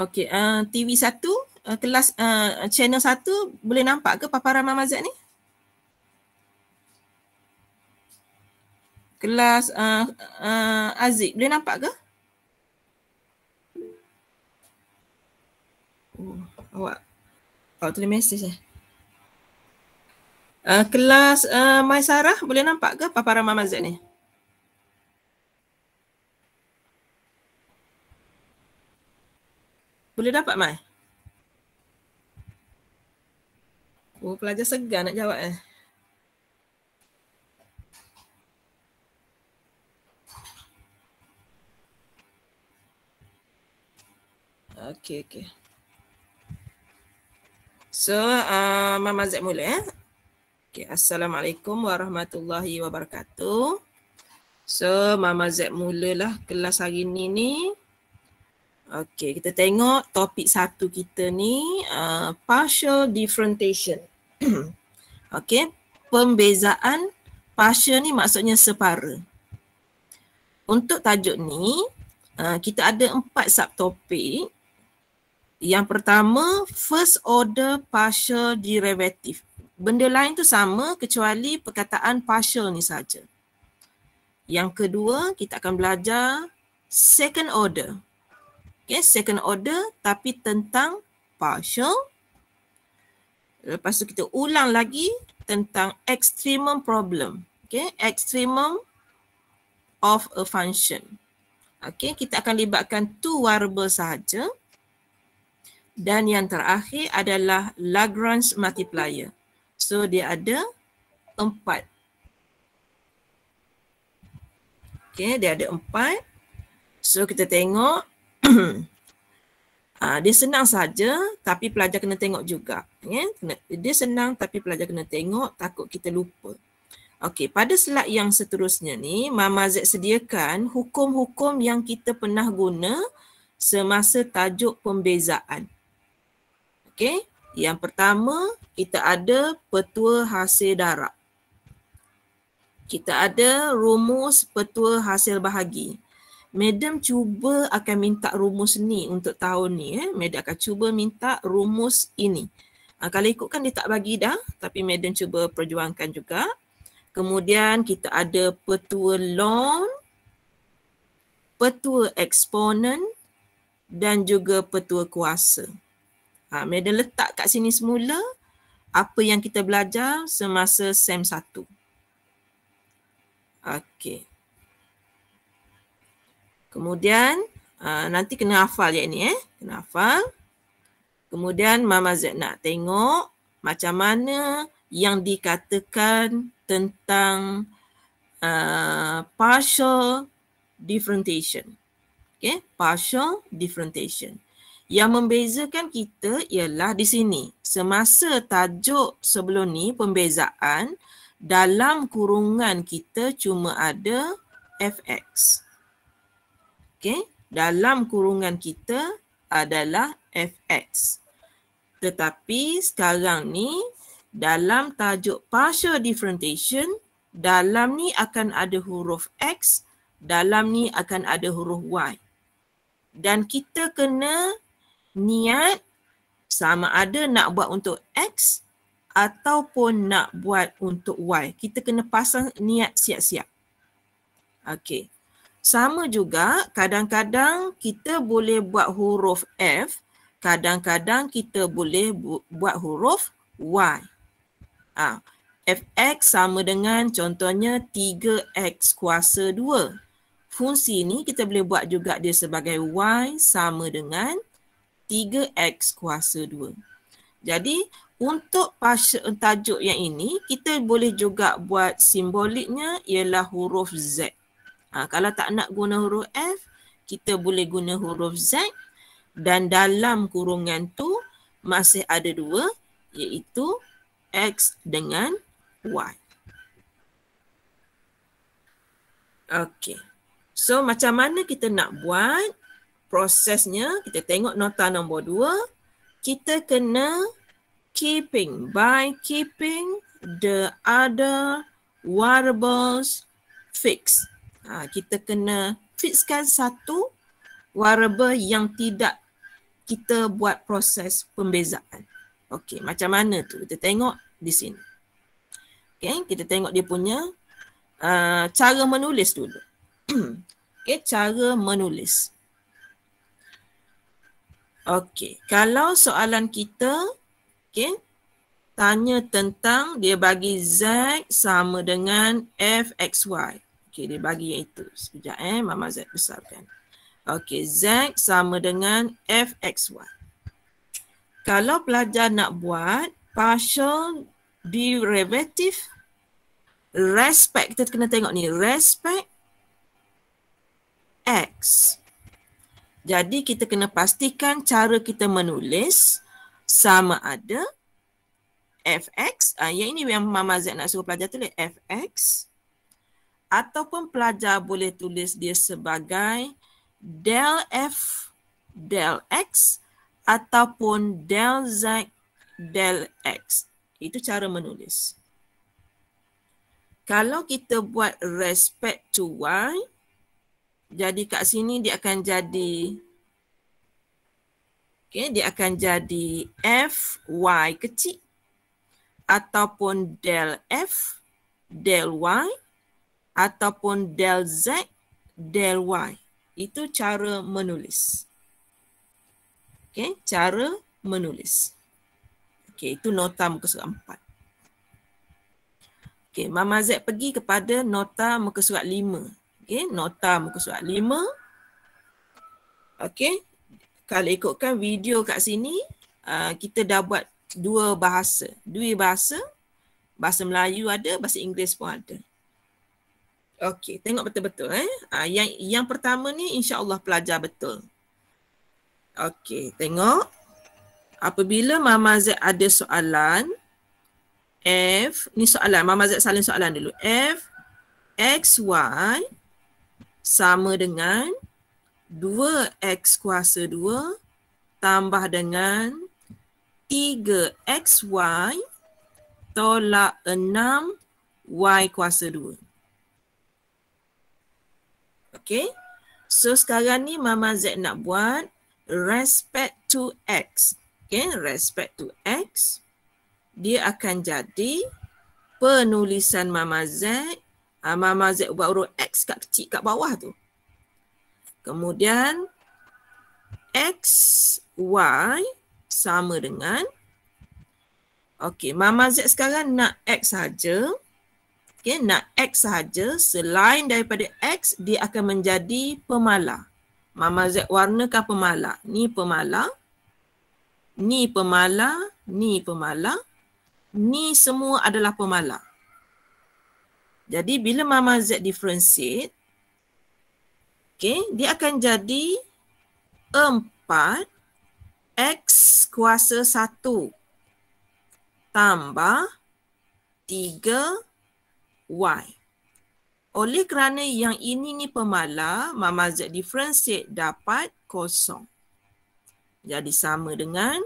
Okey, uh, eh, TV satu, uh, kelas uh, channel satu boleh nampak ke paparan Mama Z ni? Kelas uh, uh, Aziz boleh nampak ke? Oh, awak awak tulis mesej eh. Uh, kelas uh, Maisarah boleh nampak ke paparan Mama Z ni? Boleh dapat Mai? Oh pelajar segan nak jawab eh. Okay, okay. So, uh, Mama Z mula eh. Okay, Assalamualaikum warahmatullahi wabarakatuh. So, Mama Z mulalah kelas hari ni ni. Okay, kita tengok topik satu kita ni uh, partial differentiation. okay, pembezaan partial ni maksudnya separa. Untuk tajuk ni, uh, kita ada empat subtopik. Yang pertama, first order partial derivative. Benda lain tu sama kecuali perkataan partial ni saja. Yang kedua, kita akan belajar second order okay, second order tapi tentang partial. Lepas tu kita ulang lagi tentang extremum problem. Okay, extremum of a function. Okay, kita akan libatkan two variable sahaja. Dan yang terakhir adalah Lagrange multiplier. So dia ada empat. Okay, dia ada empat. So kita tengok Ah, dia senang saja tapi pelajar kena tengok juga yeah? Ya. dia senang tapi pelajar kena tengok takut kita lupa okey pada slide yang seterusnya ni mama Z sediakan hukum-hukum yang kita pernah guna semasa tajuk pembezaan okey yang pertama kita ada petua hasil darab kita ada rumus petua hasil bahagi Madam cuba akan minta rumus ni untuk tahun ni. Eh. Madam akan cuba minta rumus ini. Ha, kalau ikutkan dia tak bagi dah tapi Madam cuba perjuangkan juga. Kemudian kita ada petua loan, petua eksponen dan juga petua kuasa. Ha, Madam letak kat sini semula apa yang kita belajar semasa SEM 1. Okey. Kemudian uh, nanti kena hafal yang ni eh. Kena hafal. Kemudian Mama Z nak tengok macam mana yang dikatakan tentang uh, partial differentiation. Okay, partial differentiation. Yang membezakan kita ialah di sini. Semasa tajuk sebelum ni pembezaan dalam kurungan kita cuma ada fx. Okay, dalam kurungan kita adalah fx. Tetapi sekarang ni dalam tajuk partial differentiation, dalam ni akan ada huruf x, dalam ni akan ada huruf y. Dan kita kena niat sama ada nak buat untuk x ataupun nak buat untuk y. Kita kena pasang niat siap-siap. Okey. Sama juga kadang-kadang kita boleh buat huruf F, kadang-kadang kita boleh bu buat huruf Y. Ha. Fx sama dengan contohnya 3x kuasa 2. Fungsi ini kita boleh buat juga dia sebagai Y sama dengan 3x kuasa 2. Jadi untuk tajuk yang ini, kita boleh juga buat simboliknya ialah huruf Z. Ha, kalau tak nak guna huruf F, kita boleh guna huruf Z dan dalam kurungan tu masih ada dua iaitu X dengan Y. Okey. So macam mana kita nak buat prosesnya? Kita tengok nota nombor dua. Kita kena keeping by keeping the other variables fixed. Ha, kita kena fixkan satu wearable yang tidak kita buat proses pembezaan. Okey, macam mana tu? Kita tengok di sini. Okey, kita tengok dia punya uh, cara menulis dulu. Okey, cara menulis. Okey, kalau soalan kita, okey, tanya tentang dia bagi Z sama dengan FXY. Okey, dia bagi yang itu. Sekejap eh, Mama Z besarkan. Okey, Z sama dengan FXY. Kalau pelajar nak buat partial derivative, respect, kita kena tengok ni, respect X. Jadi kita kena pastikan cara kita menulis sama ada FX, ah, yang ini yang Mama Z nak suruh pelajar tulis, FX, FX, ataupun pelajar boleh tulis dia sebagai del f del x ataupun del z del x. Itu cara menulis. Kalau kita buat respect to y, jadi kat sini dia akan jadi okay, dia akan jadi f y kecil ataupun del f del y ataupun del z del y. Itu cara menulis. Okey, cara menulis. Okey, itu nota muka surat empat. Okey, Mama Z pergi kepada nota muka surat lima. Okey, nota muka surat lima. Okey, kalau ikutkan video kat sini, uh, kita dah buat dua bahasa. Dua bahasa, bahasa Melayu ada, bahasa Inggeris pun ada. Okey, tengok betul-betul eh. Uh, yang yang pertama ni insya-Allah pelajar betul. Okey, tengok. Apabila Mama Z ada soalan F, ni soalan, Mama Z salin soalan dulu. F x y sama dengan 2X kuasa 2 tambah dengan 3XY tolak 6Y kuasa Okay. So sekarang ni Mama Z nak buat respect to X. Okay. Respect to X. Dia akan jadi penulisan Mama Z. Ah, Mama Z buat huruf X kat kecil kat bawah tu. Kemudian X, Y sama dengan okay? Mama Z sekarang nak X saja. Okay, nak X saja, selain daripada X dia akan menjadi pemala. Mama Z warnakah pemala? Ni pemala. Ni pemala. Ni pemala. Ni semua adalah pemala. Jadi bila Mama Z differentiate, okay, dia akan jadi 4 X kuasa 1 tambah 3 why. Oleh kerana yang ini ni pemalar, mama Z differentiate dapat kosong. Jadi sama dengan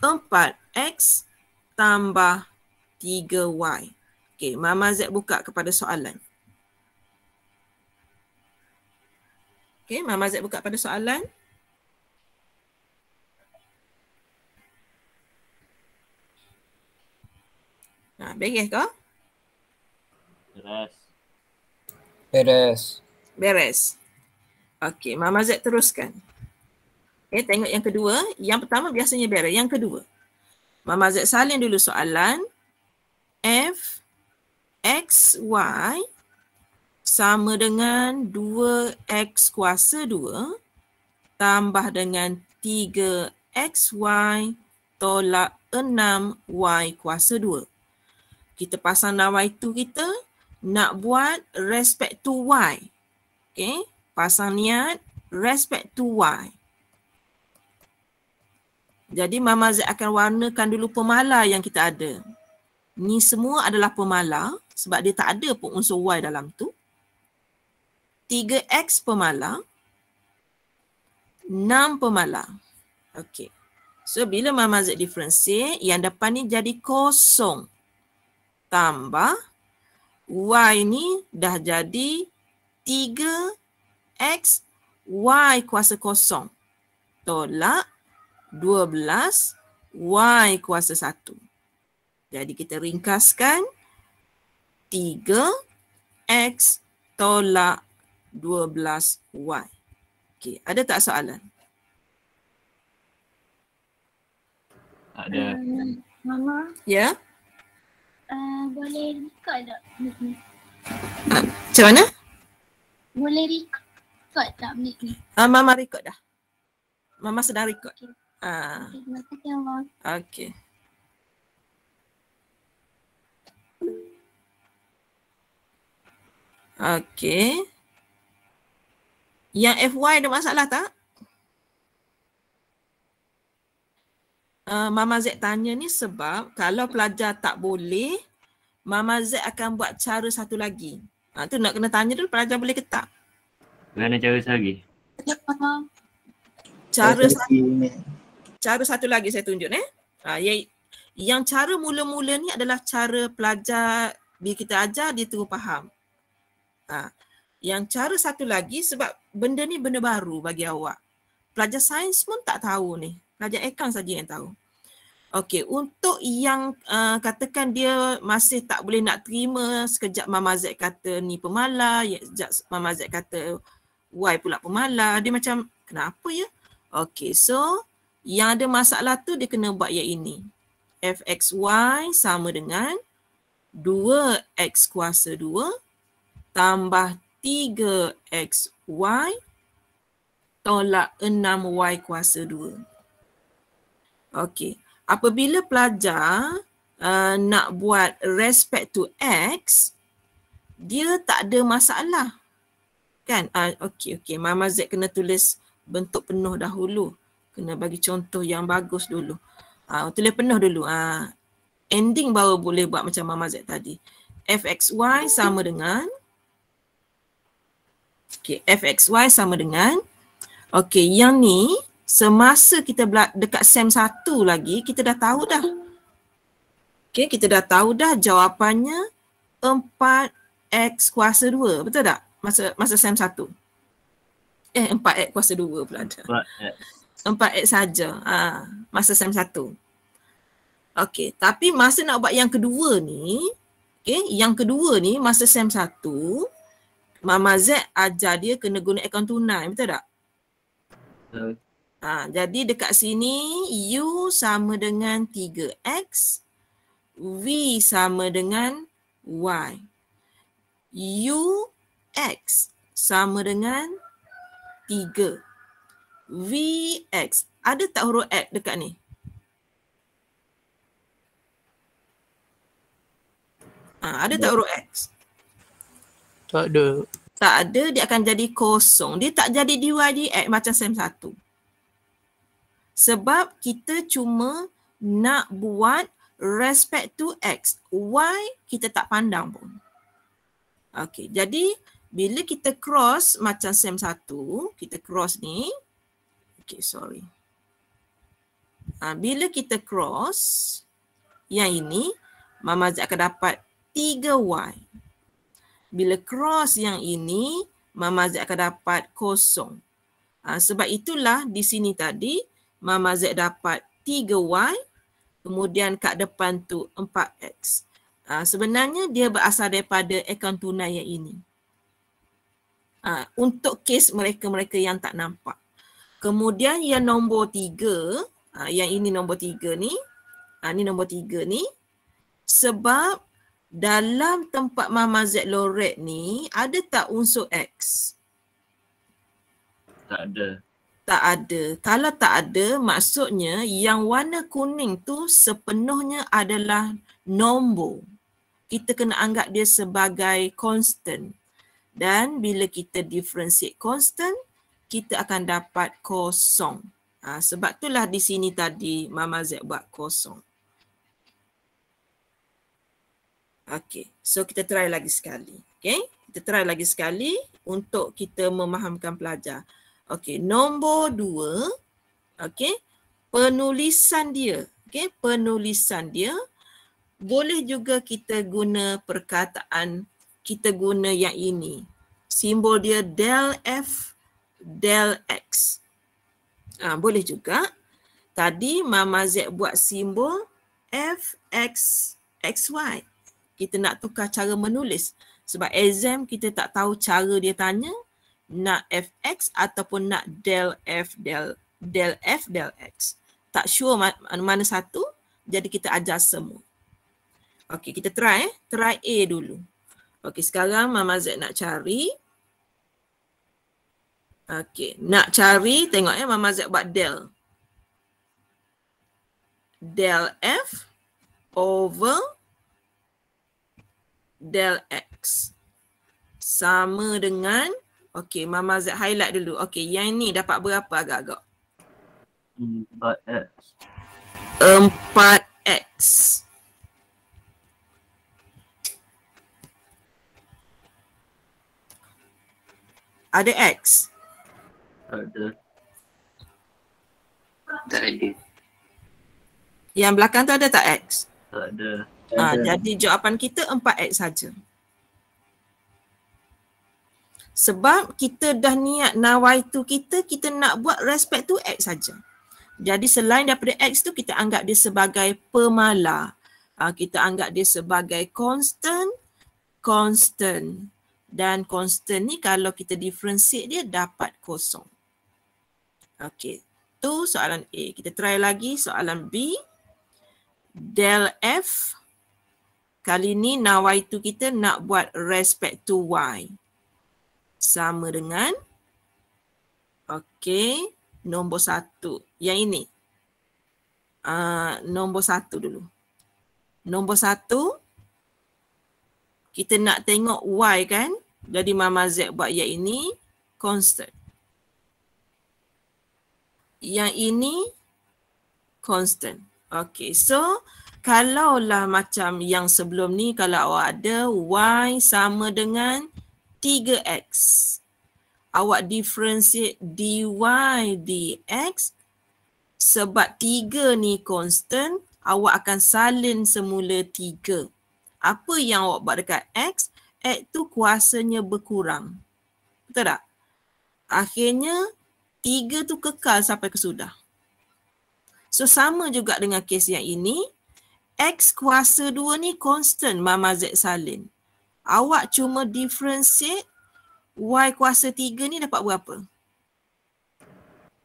4X tambah 3Y. Okay, mama Z buka kepada soalan. Okay, mama Z buka kepada soalan. Ha, nah, ya, kau. Beres. Beres. Beres. Okey, Mama Z teruskan. Eh, tengok yang kedua. Yang pertama biasanya beres. Yang kedua. Mama Z salin dulu soalan. F X Y sama dengan 2X kuasa 2 tambah dengan 3XY tolak 6Y kuasa 2. Kita pasang nama itu kita nak buat respect to why. Okay, pasang niat respect to why. Jadi Mama Z akan warnakan dulu pemala yang kita ada. Ni semua adalah pemala sebab dia tak ada pun unsur Y dalam tu. 3X pemala. 6 pemala. Okay. So bila Mama Z differentiate, yang depan ni jadi kosong. Tambah y ni dah jadi 3x y kuasa kosong tolak 12 y kuasa 1. Jadi kita ringkaskan 3x tolak 12y. Okay, ada tak soalan? Ada. Hmm, mama? Ya. Yeah? Ah, boleh record tak menit ni? Macam mana? Boleh record tak menit ni? Uh, Mama record dah. Mama sedang record. Okay. Uh. Ah. Okay, terima kasih Allah. Okay. Okay. Yang FY ada masalah tak? uh, Mama Z tanya ni sebab kalau pelajar tak boleh, Mama Z akan buat cara satu lagi. Ha, tu nak kena tanya dulu pelajar boleh ke tak? Mana cara satu lagi? Cara satu, cara satu lagi saya tunjuk eh. Ha, ya, yang cara mula-mula ni adalah cara pelajar bila kita ajar dia terus faham. Ha, yang cara satu lagi sebab benda ni benda baru bagi awak. Pelajar sains pun tak tahu ni. Pelajar ekang saja yang tahu. Okey, untuk yang uh, katakan dia masih tak boleh nak terima sekejap Mama Z kata ni pemalas, ya, sekejap Mama Z kata Y pula pemalas, dia macam kenapa ya? Okey, so yang ada masalah tu dia kena buat yang ini. FXY sama dengan 2X kuasa 2 tambah 3XY tolak 6Y kuasa 2. Okey apabila pelajar uh, nak buat respect to X, dia tak ada masalah. Kan? Uh, ah, okay. okey. Mama Z kena tulis bentuk penuh dahulu. Kena bagi contoh yang bagus dulu. Uh, tulis penuh dulu. Uh, ending baru boleh buat macam Mama Z tadi. FXY sama dengan Okay, fxy sama dengan Okay, yang ni Semasa kita dekat SEM 1 lagi, kita dah tahu dah. okay kita dah tahu dah jawapannya 4X kuasa 2. Betul tak? Masa masa SEM 1. Eh, 4X kuasa 2 pula ada. 4X. 4X saja. Ha, masa SEM 1. okay tapi masa nak buat yang kedua ni, okay yang kedua ni masa SEM 1, Mama Z ajar dia kena guna akaun tunai, betul tak? Betul. Uh. Ha, jadi dekat sini U sama dengan 3X. V sama dengan Y. U, X sama dengan 3. V, X. Ada tak huruf X dekat ni? Ha, ada tak huruf X? Tak ada. Tak ada, dia akan jadi kosong. Dia tak jadi dy, dx macam sem 1. Sebab kita cuma nak buat respect to X. Y kita tak pandang pun. Okay, jadi bila kita cross macam SEM satu kita cross ni. Okay, sorry. Ha, bila kita cross yang ini, Mama Z akan dapat 3Y. Bila cross yang ini, Mama Z akan dapat kosong. Ha, sebab itulah di sini tadi, Mama Z dapat 3Y kemudian kat depan tu 4X. Ha, ah, sebenarnya dia berasal daripada akaun tunai yang ini. Ha, untuk kes mereka-mereka yang tak nampak. Kemudian yang nombor 3, ha, ah, yang ini nombor 3 ni, ha, ni nombor 3 ni sebab dalam tempat Mama Z loret ni ada tak unsur X? Tak ada tak ada. Kalau tak ada, maksudnya yang warna kuning tu sepenuhnya adalah nombor. Kita kena anggap dia sebagai constant. Dan bila kita differentiate constant, kita akan dapat kosong. Ha, sebab itulah di sini tadi Mama Z buat kosong. Okay, so kita try lagi sekali. Okay, kita try lagi sekali untuk kita memahamkan pelajar. Okey, nombor dua. Okey, penulisan dia. Okey, penulisan dia. Boleh juga kita guna perkataan kita guna yang ini. Simbol dia del F, del X. Ha, boleh juga. Tadi Mama Z buat simbol F, X, X, Y. Kita nak tukar cara menulis. Sebab exam kita tak tahu cara dia tanya, nak fx ataupun nak del f del del f del x. Tak sure mana, mana satu, jadi kita ajar semua. Okey, kita try eh. Try A dulu. Okey, sekarang Mama Z nak cari. Okey, nak cari tengok eh Mama Z buat del. Del F over del X. Sama dengan Okay, Mama Z highlight dulu. Okay, yang ni dapat berapa agak-agak? Empat x Empat x Ada X? Ada. Tak ada. Yang belakang tu ada tak X? Tak ada. Ha, jadi jawapan kita empat x saja. Sebab kita dah niat tu kita, kita nak buat respect tu X saja. Jadi selain daripada X tu kita anggap dia sebagai pemala. Ah, kita anggap dia sebagai constant, constant. Dan constant ni kalau kita differentiate dia dapat kosong. Okay, Tu soalan A. Kita try lagi soalan B. Del F. Kali ni tu kita nak buat respect to Y sama dengan Okey, nombor satu. Yang ini. Uh, nombor satu dulu. Nombor satu. Kita nak tengok Y kan. Jadi Mama Z buat yang ini. Constant. Yang ini. Constant. Okey, so. Kalaulah macam yang sebelum ni. Kalau awak ada Y sama dengan 3x. Awak differentiate dy dx sebab 3 ni constant, awak akan salin semula 3. Apa yang awak buat dekat x, x tu kuasanya berkurang. Betul tak? Akhirnya 3 tu kekal sampai kesudah. So sama juga dengan kes yang ini, x kuasa 2 ni constant mama z salin awak cuma differentiate y kuasa 3 ni dapat berapa?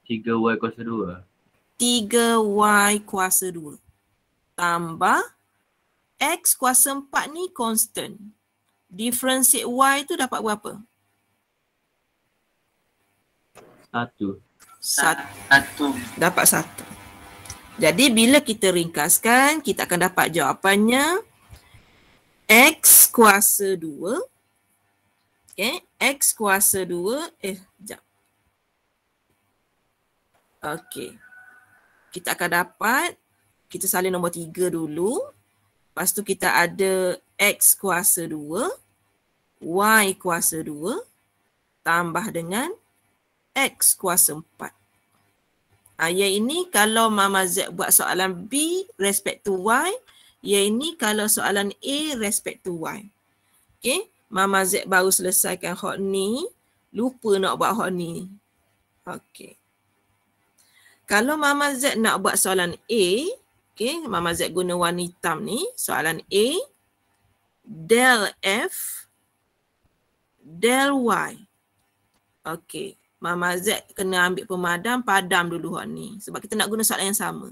3y kuasa 2. 3y kuasa 2. Tambah x kuasa 4 ni constant. Differentiate y tu dapat berapa? Satu. 1. 1. Dapat satu. Jadi bila kita ringkaskan, kita akan dapat jawapannya X kuasa 2 okay, X kuasa 2 Eh, sekejap Okay Kita akan dapat Kita salin nombor 3 dulu Lepas tu kita ada X kuasa 2 Y kuasa 2 Tambah dengan X kuasa 4 Ayat ah, ini kalau Mama Z buat soalan B Respect to Y Ya ini kalau soalan A respect to Y. Okay. Mama Z baru selesaikan hot ni. Lupa nak buat hot ni. Okay. Kalau Mama Z nak buat soalan A. Okay. Mama Z guna warna hitam ni. Soalan A. Del F. Del Y. Okay. Mama Z kena ambil pemadam padam dulu hot ni. Sebab kita nak guna soalan yang sama.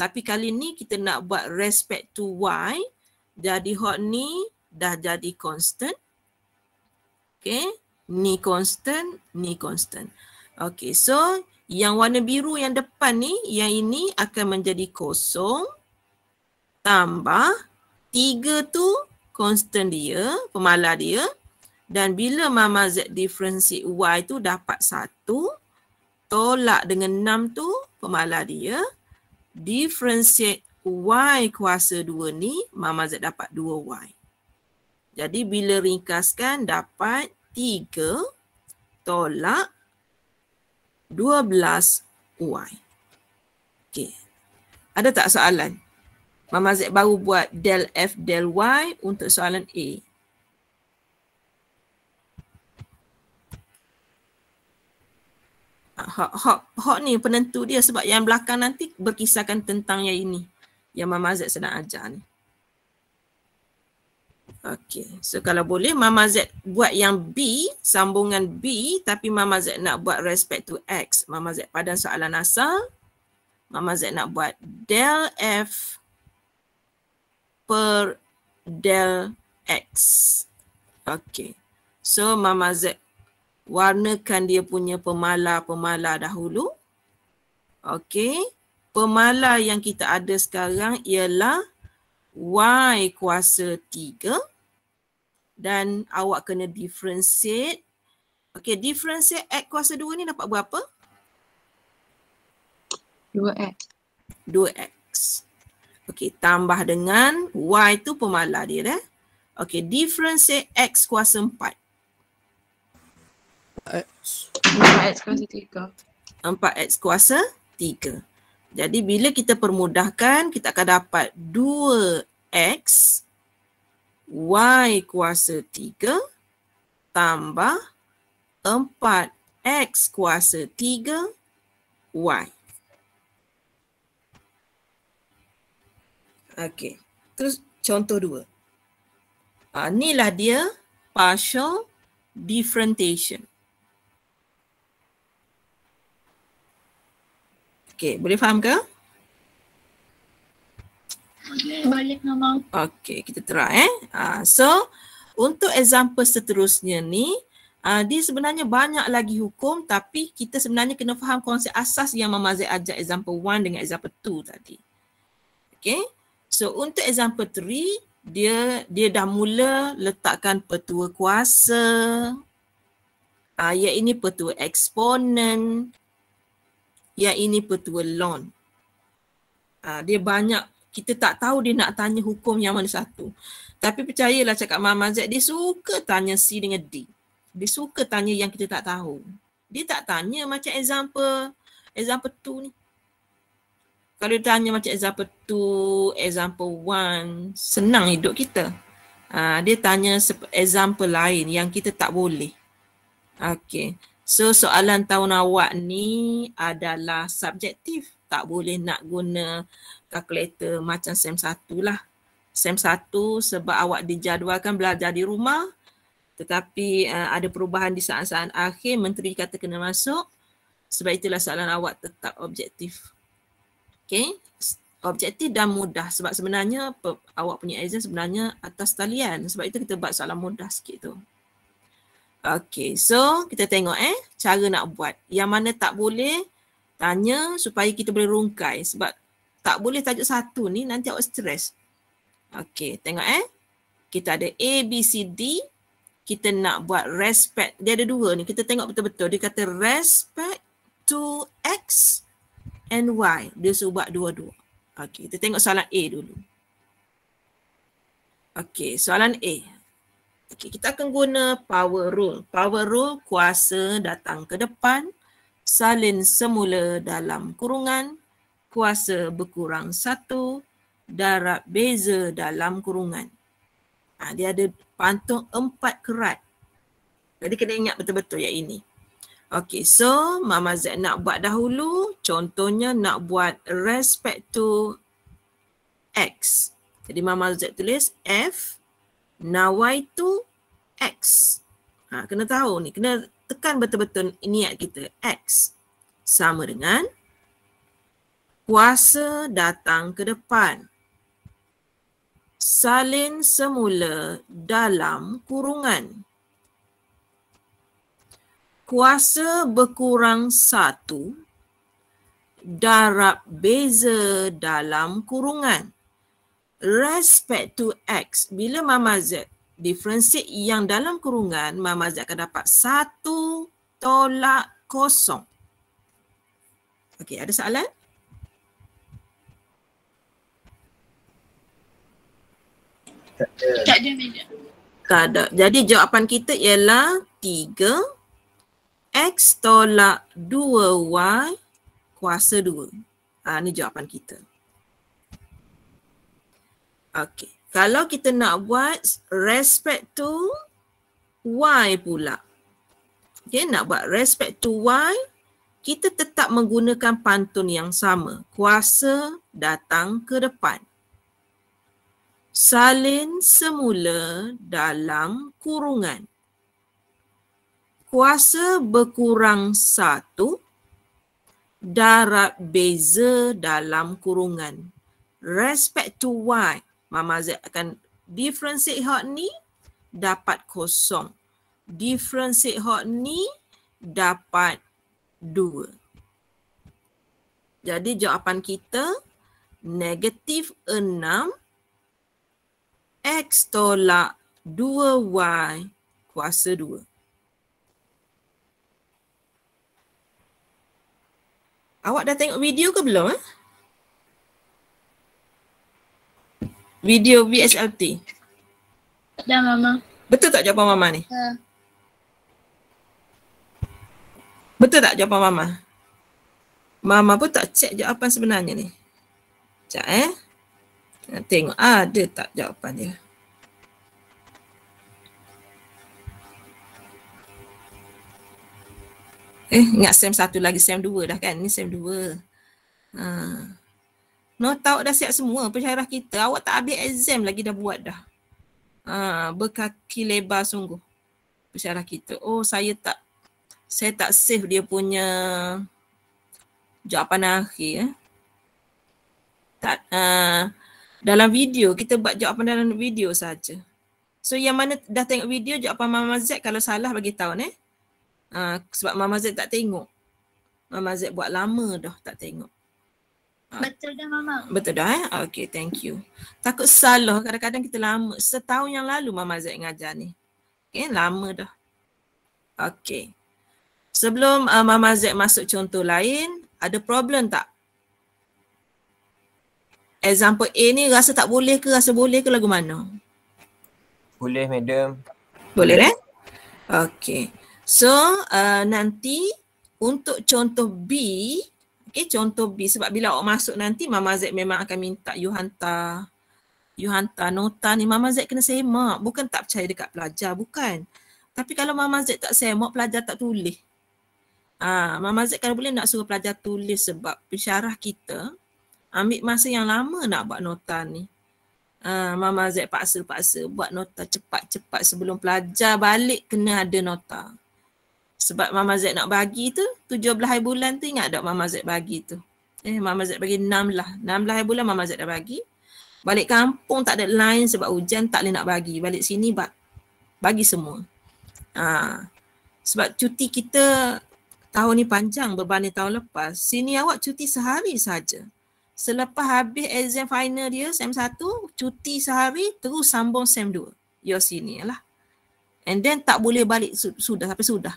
Tapi kali ni kita nak buat respect to y. Jadi hot ni dah jadi constant. Okay. Ni constant, ni constant. Okay. So yang warna biru yang depan ni, yang ini akan menjadi kosong. Tambah. Tiga tu constant dia, pemalar dia. Dan bila mama z differentiate y tu dapat satu. Tolak dengan enam tu pemalar dia differentiate y kuasa 2 ni, Mama Z dapat 2y. Jadi bila ringkaskan dapat 3 tolak 12y. Okey. Ada tak soalan? Mama Z baru buat del f del y untuk soalan A. hak hak hak ni penentu dia sebab yang belakang nanti berkisahkan tentang yang ini yang Mama Z sedang ajar ni. Okey. So kalau boleh Mama Z buat yang B, sambungan B tapi Mama Z nak buat respect to X. Mama Z padan soalan asal. Mama Z nak buat del F per del X. Okey. So Mama Z warnakan dia punya pemala-pemala dahulu. Okey. Pemala yang kita ada sekarang ialah Y kuasa 3 dan awak kena differentiate. Okey, differentiate X kuasa 2 ni dapat berapa? 2X. 2X. Okey, tambah dengan Y tu pemala dia dah. Eh. Okey, differentiate X kuasa 4. 4X kuasa 3. 4X kuasa 3. Jadi bila kita permudahkan, kita akan dapat 2X Y kuasa 3 tambah 4X kuasa 3 Y. Okey. Terus contoh dua. Uh, inilah dia partial differentiation. Okey, boleh faham ke? Boleh, Mama. Okey, kita try eh. Uh, so, untuk example seterusnya ni, uh, dia sebenarnya banyak lagi hukum tapi kita sebenarnya kena faham konsep asas yang Mama Zaid ajak example 1 dengan example 2 tadi. Okey, so untuk example 3, dia dia dah mula letakkan petua kuasa, uh, ah, ini petua eksponen, yang ini petua lon. Ha, dia banyak, kita tak tahu dia nak tanya hukum yang mana satu. Tapi percayalah cakap Mama Z, dia suka tanya C dengan D. Dia suka tanya yang kita tak tahu. Dia tak tanya macam example, example tu ni. Kalau dia tanya macam example tu, example one senang hidup kita. Ha, dia tanya example lain yang kita tak boleh. Okay. So soalan tahun awak ni adalah subjektif. Tak boleh nak guna kalkulator macam SEM 1 lah. SEM 1 sebab awak dijadualkan belajar di rumah tetapi uh, ada perubahan di saat-saat akhir, menteri kata kena masuk. Sebab itulah soalan awak tetap objektif. Okay. Objektif dan mudah sebab sebenarnya awak punya exam sebenarnya atas talian. Sebab itu kita buat soalan mudah sikit tu. Okay, so kita tengok eh cara nak buat. Yang mana tak boleh tanya supaya kita boleh rungkai sebab tak boleh tajuk satu ni nanti awak stres. Okay, tengok eh. Kita ada A, B, C, D. Kita nak buat respect. Dia ada dua ni. Kita tengok betul-betul. Dia kata respect to X and Y. Dia suruh buat dua-dua. Okay, kita tengok soalan A dulu. Okay, soalan A. Okay, kita akan guna power rule. Power rule kuasa datang ke depan, salin semula dalam kurungan, kuasa berkurang satu, darab beza dalam kurungan. Ha, dia ada pantung empat kerat. Jadi kena ingat betul-betul yang ini. Okay, so Mama Z nak buat dahulu. Contohnya nak buat respect to X. Jadi Mama Z tulis F y nawaitu X. Ha, kena tahu ni, kena tekan betul-betul niat kita. X sama dengan kuasa datang ke depan. Salin semula dalam kurungan. Kuasa berkurang satu darab beza dalam kurungan respect to X. Bila Mama Z differentiate yang dalam kurungan, Mama Z akan dapat satu tolak kosong. Okey, ada soalan? Tak ada. Tak ada. Jadi jawapan kita ialah 3 X tolak 2 Y kuasa 2. Ha, ini jawapan kita. Okay. Kalau kita nak buat respect to Y pula. Okay, nak buat respect to Y, kita tetap menggunakan pantun yang sama. Kuasa datang ke depan. Salin semula dalam kurungan. Kuasa berkurang satu, darab beza dalam kurungan. Respect to Y. Mama Z akan differentiate hot ni dapat kosong. Differentiate hot ni dapat dua. Jadi jawapan kita negatif enam X tolak dua y kuasa dua. Awak dah tengok video ke belum? Eh? Video VSLT. Tak ada mama. Betul tak jawapan mama ni? Ha. Betul tak jawapan mama? Mama pun tak cek jawapan sebenarnya ni. Cak eh. Tengok ada tak jawapan dia. Eh, ingat SEM satu lagi, SEM dua dah kan? Ni SEM dua. Haa. No tahu dah siap semua pensyarah kita. Awak tak habis exam lagi dah buat dah. Ha, berkaki lebar sungguh pensyarah kita. Oh saya tak saya tak save dia punya jawapan akhir. Eh. Tak, uh, dalam video, kita buat jawapan dalam video saja. So yang mana dah tengok video jawapan Mama Z kalau salah bagi tahu eh. Uh, sebab Mama Z tak tengok. Mama Z buat lama dah tak tengok. Ah. Betul dah Mama. Betul dah eh? Okay, thank you. Takut salah kadang-kadang kita lama. Setahun yang lalu Mama Zek ngajar ni. Okay, lama dah. Okay. Sebelum uh, Mama Zek masuk contoh lain, ada problem tak? Example A ni rasa tak boleh ke, rasa boleh ke lagu mana? Boleh, Madam. Boleh, kan? Okay. So, uh, nanti untuk contoh B, Okay, eh, contoh B. Sebab bila awak masuk nanti, Mama Z memang akan minta you hantar. You hantar nota ni. Mama Z kena semak. Bukan tak percaya dekat pelajar. Bukan. Tapi kalau Mama Z tak semak, pelajar tak tulis. Ah, Mama Z kalau boleh nak suruh pelajar tulis sebab pensyarah kita ambil masa yang lama nak buat nota ni. Ah, Mama Z paksa-paksa buat nota cepat-cepat sebelum pelajar balik kena ada nota sebab Mama Z nak bagi tu 17 hari bulan tu ingat tak Mama Z bagi tu eh Mama Z bagi enam lah enam 16 hari bulan Mama Z dah bagi balik kampung tak ada line sebab hujan tak boleh nak bagi balik sini bagi semua ha. sebab cuti kita tahun ni panjang berbanding tahun lepas sini awak cuti sehari saja selepas habis exam final dia sem 1 cuti sehari terus sambung sem 2 your senior lah and then tak boleh balik sudah sampai sudah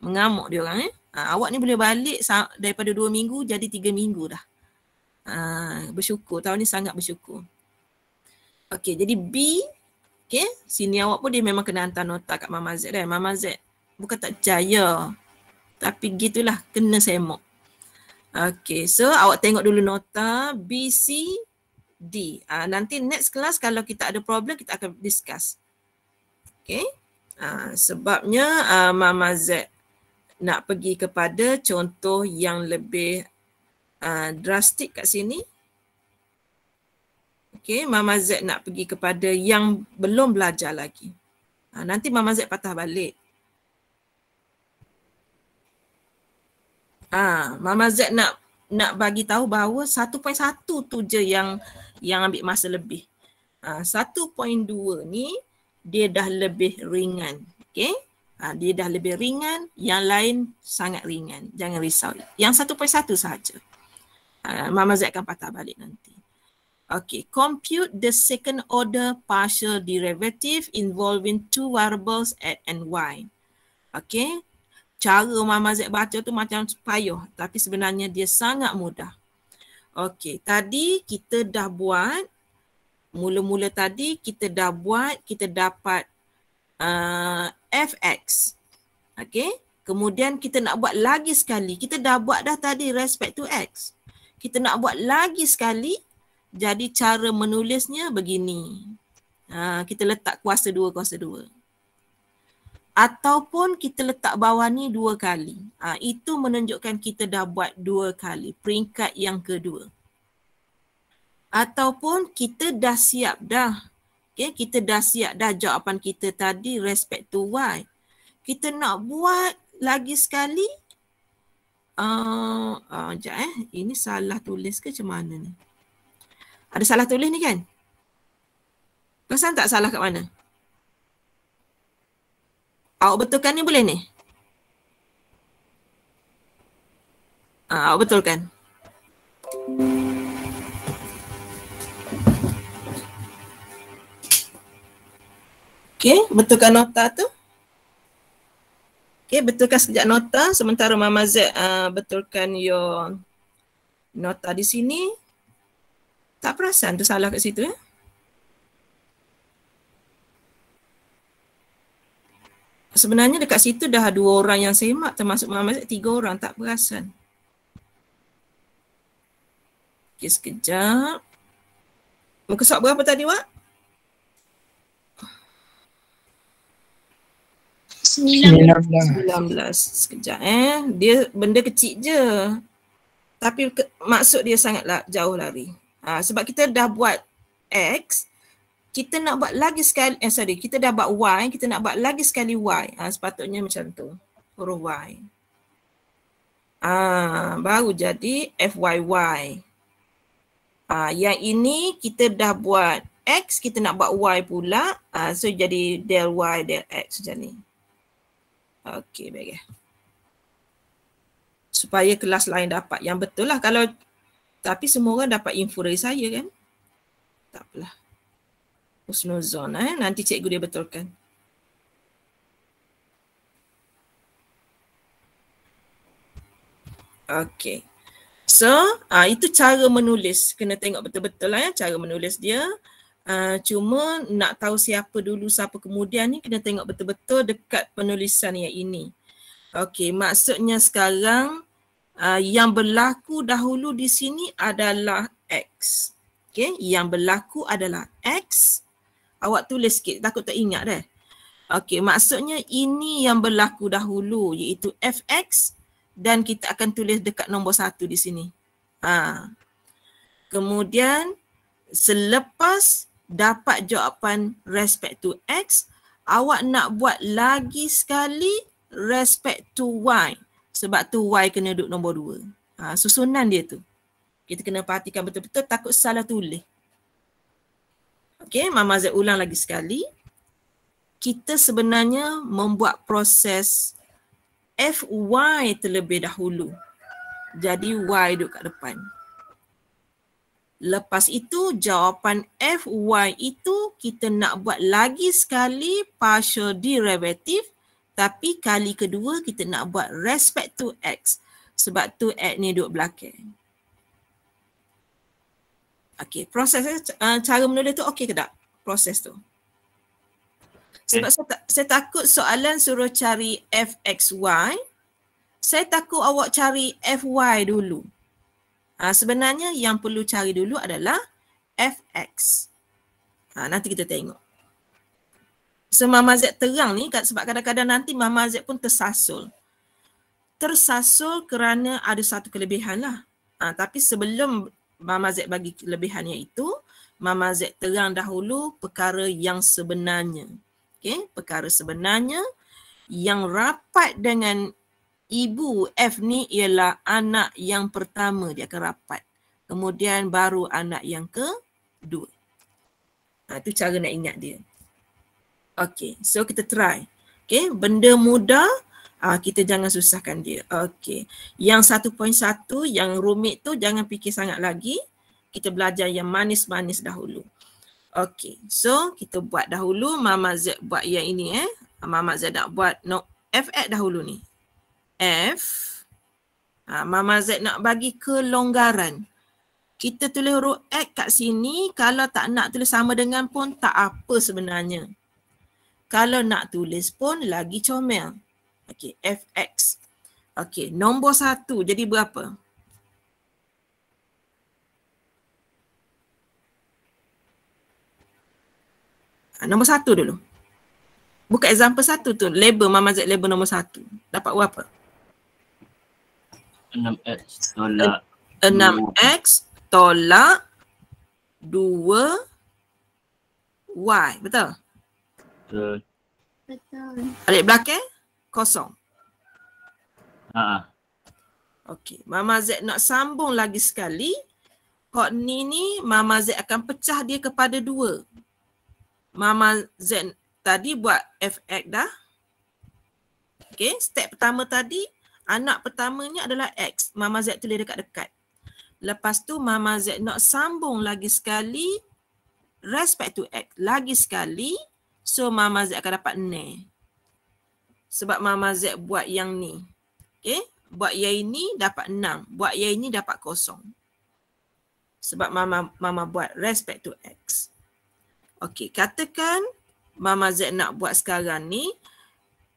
mengamuk dia orang eh. Ha, awak ni boleh balik daripada dua minggu jadi tiga minggu dah. Ha, bersyukur. Tahun ni sangat bersyukur. Okay, jadi B. okay? sini awak pun dia memang kena hantar nota kat Mama Z dah. Kan. Mama Z bukan tak jaya. Tapi gitulah, kena semok. Okay, so awak tengok dulu nota B, C, D. Ha, nanti next kelas kalau kita ada problem, kita akan discuss. Okay, ha, sebabnya uh, Mama Z nak pergi kepada contoh yang lebih uh, drastik kat sini. okay? Mama Z nak pergi kepada yang belum belajar lagi. Uh, nanti Mama Z patah balik. Ah, Mama Z nak nak bagi tahu bahawa 1.1 tu je yang yang ambil masa lebih. Ah, uh, 1.2 ni dia dah lebih ringan. okay? ha, dia dah lebih ringan, yang lain sangat ringan. Jangan risau. Yang satu per satu sahaja. Ha, Mama Z akan patah balik nanti. Okay, compute the second order partial derivative involving two variables at and y. Okay, cara Mama Z baca tu macam payuh tapi sebenarnya dia sangat mudah. Okay, tadi kita dah buat Mula-mula tadi kita dah buat, kita dapat uh, fx. Okey. Kemudian kita nak buat lagi sekali. Kita dah buat dah tadi respect to x. Kita nak buat lagi sekali. Jadi cara menulisnya begini. Ha, kita letak kuasa dua, kuasa dua. Ataupun kita letak bawah ni dua kali. Ha, itu menunjukkan kita dah buat dua kali. Peringkat yang kedua. Ataupun kita dah siap dah okay, ya, kita dah siap dah jawapan kita tadi respect to why. Kita nak buat lagi sekali. Uh, uh, sekejap eh. Ini salah tulis ke macam mana ni? Ada salah tulis ni kan? Pesan tak salah kat mana? Awak betulkan ni boleh ni? Uh, awak betulkan. Hmm. Okey, betulkan nota tu. Okey, betulkan sejak nota sementara Mama Z uh, betulkan your nota di sini. Tak perasan tu salah kat situ ya. Sebenarnya dekat situ dah dua orang yang semak termasuk Mama Z tiga orang tak perasan. Okey, sekejap. Muka sok berapa tadi, Wak? 19 sekejap eh dia benda kecil je tapi ke, maksud dia sangatlah jauh lari ha, sebab kita dah buat x kita nak buat lagi sekali eh sorry kita dah buat y kita nak buat lagi sekali y ha, sepatutnya macam tu huruf y ah ha, baru jadi fyy ah ha, yang ini kita dah buat x kita nak buat y pula ah ha, so jadi del y del x macam ni Okey, baik. Supaya kelas lain dapat. Yang betul lah kalau tapi semua orang dapat info dari saya kan? Tak apalah. Husnuzon eh. Nanti cikgu dia betulkan. Okey. So, ah itu cara menulis. Kena tengok betul-betul lah ya cara menulis dia. Ah, cuma nak tahu siapa dulu siapa kemudian ni kena tengok betul-betul dekat penulisan yang ini. Okey, maksudnya sekarang uh, yang berlaku dahulu di sini adalah X. Okey, yang berlaku adalah X. Awak tulis sikit, takut tak ingat dah. Okey, maksudnya ini yang berlaku dahulu iaitu FX dan kita akan tulis dekat nombor satu di sini. Ha. Kemudian selepas dapat jawapan respect to X, awak nak buat lagi sekali respect to Y. Sebab tu Y kena duduk nombor dua. Ha, susunan dia tu. Kita kena perhatikan betul-betul takut salah tulis. Okay, Mama Z ulang lagi sekali. Kita sebenarnya membuat proses FY terlebih dahulu. Jadi Y duduk kat depan. Lepas itu jawapan FY itu kita nak buat lagi sekali partial derivative tapi kali kedua kita nak buat respect to X sebab tu X ni duduk belakang. Okey, proses eh, eh, cara menulis tu okey ke tak? Proses tu. Eh. Sebab okay. saya, saya takut soalan suruh cari FXY. Saya takut awak cari FY dulu. Uh, sebenarnya yang perlu cari dulu adalah fx. Uh, ah, nanti kita tengok. So Mama Z terang ni sebab kadang-kadang nanti Mama Z pun tersasul. Tersasul kerana ada satu kelebihan lah. Uh, tapi sebelum Mama Z bagi kelebihannya itu, Mama Z terang dahulu perkara yang sebenarnya. Okay, perkara sebenarnya yang rapat dengan ibu F ni ialah anak yang pertama dia akan rapat. Kemudian baru anak yang kedua. Ha, itu cara nak ingat dia. Okay, so kita try. Okay, benda mudah ha, uh, kita jangan susahkan dia. Okay, yang 1.1 yang rumit tu jangan fikir sangat lagi. Kita belajar yang manis-manis dahulu. Okay, so kita buat dahulu. Mama Z buat yang ini eh. Mama Z nak buat no, FX dahulu ni. F ha, Mama Z nak bagi kelonggaran Kita tulis huruf X kat sini Kalau tak nak tulis sama dengan pun tak apa sebenarnya Kalau nak tulis pun lagi comel Okey, f x. Okey, nombor satu jadi berapa? Ha, nombor satu dulu. Buka example satu tu. Label, Mama Z label nombor satu. Dapat berapa? 6x tolak 6x tolak 2y. Betul? Betul. Balik belakang, kosong. Ah. Okey. Mama Z nak sambung lagi sekali. Kod ni ni, Mama Z akan pecah dia kepada dua. Mama Z tadi buat fx dah. Okay, Step pertama tadi, anak pertamanya adalah X. Mama Z tulis dekat-dekat. Lepas tu Mama Z nak sambung lagi sekali respect to X. Lagi sekali so Mama Z akan dapat ne. Sebab Mama Z buat yang ni. Okay. Buat yang ini dapat enam. Buat yang ini dapat kosong. Sebab Mama Mama buat respect to X. Okay. Katakan Mama Z nak buat sekarang ni.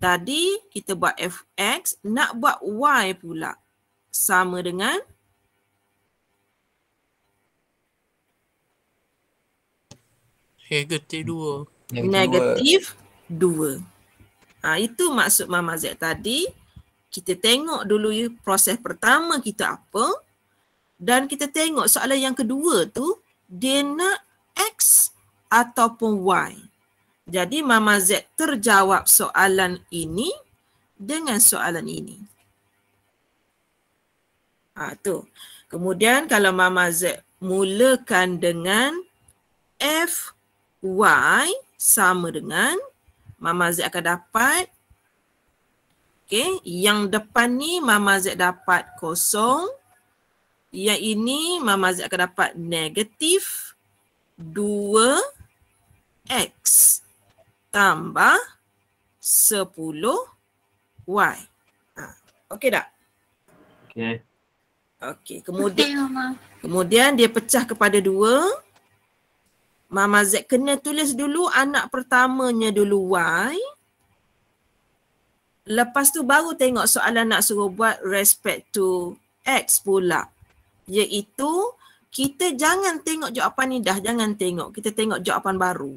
Tadi kita buat fx, nak buat y pula. Sama dengan negatif 2. Negatif 2. Ha, itu maksud Mama Z tadi. Kita tengok dulu ya, proses pertama kita apa. Dan kita tengok soalan yang kedua tu, dia nak x ataupun y. Jadi Mama Z terjawab soalan ini dengan soalan ini. Ha, tu. Kemudian kalau Mama Z mulakan dengan f y sama dengan Mama Z akan dapat okay, yang depan ni Mama Z dapat kosong. Yang ini Mama Z akan dapat negatif 2X tambah 10y. Ha, okey tak? Okey. Okey. Kemudian, okay, kemudian dia pecah kepada dua. Mama Z kena tulis dulu anak pertamanya dulu y. Lepas tu baru tengok soalan nak suruh buat respect to x pula. Iaitu kita jangan tengok jawapan ni dah. Jangan tengok. Kita tengok jawapan baru.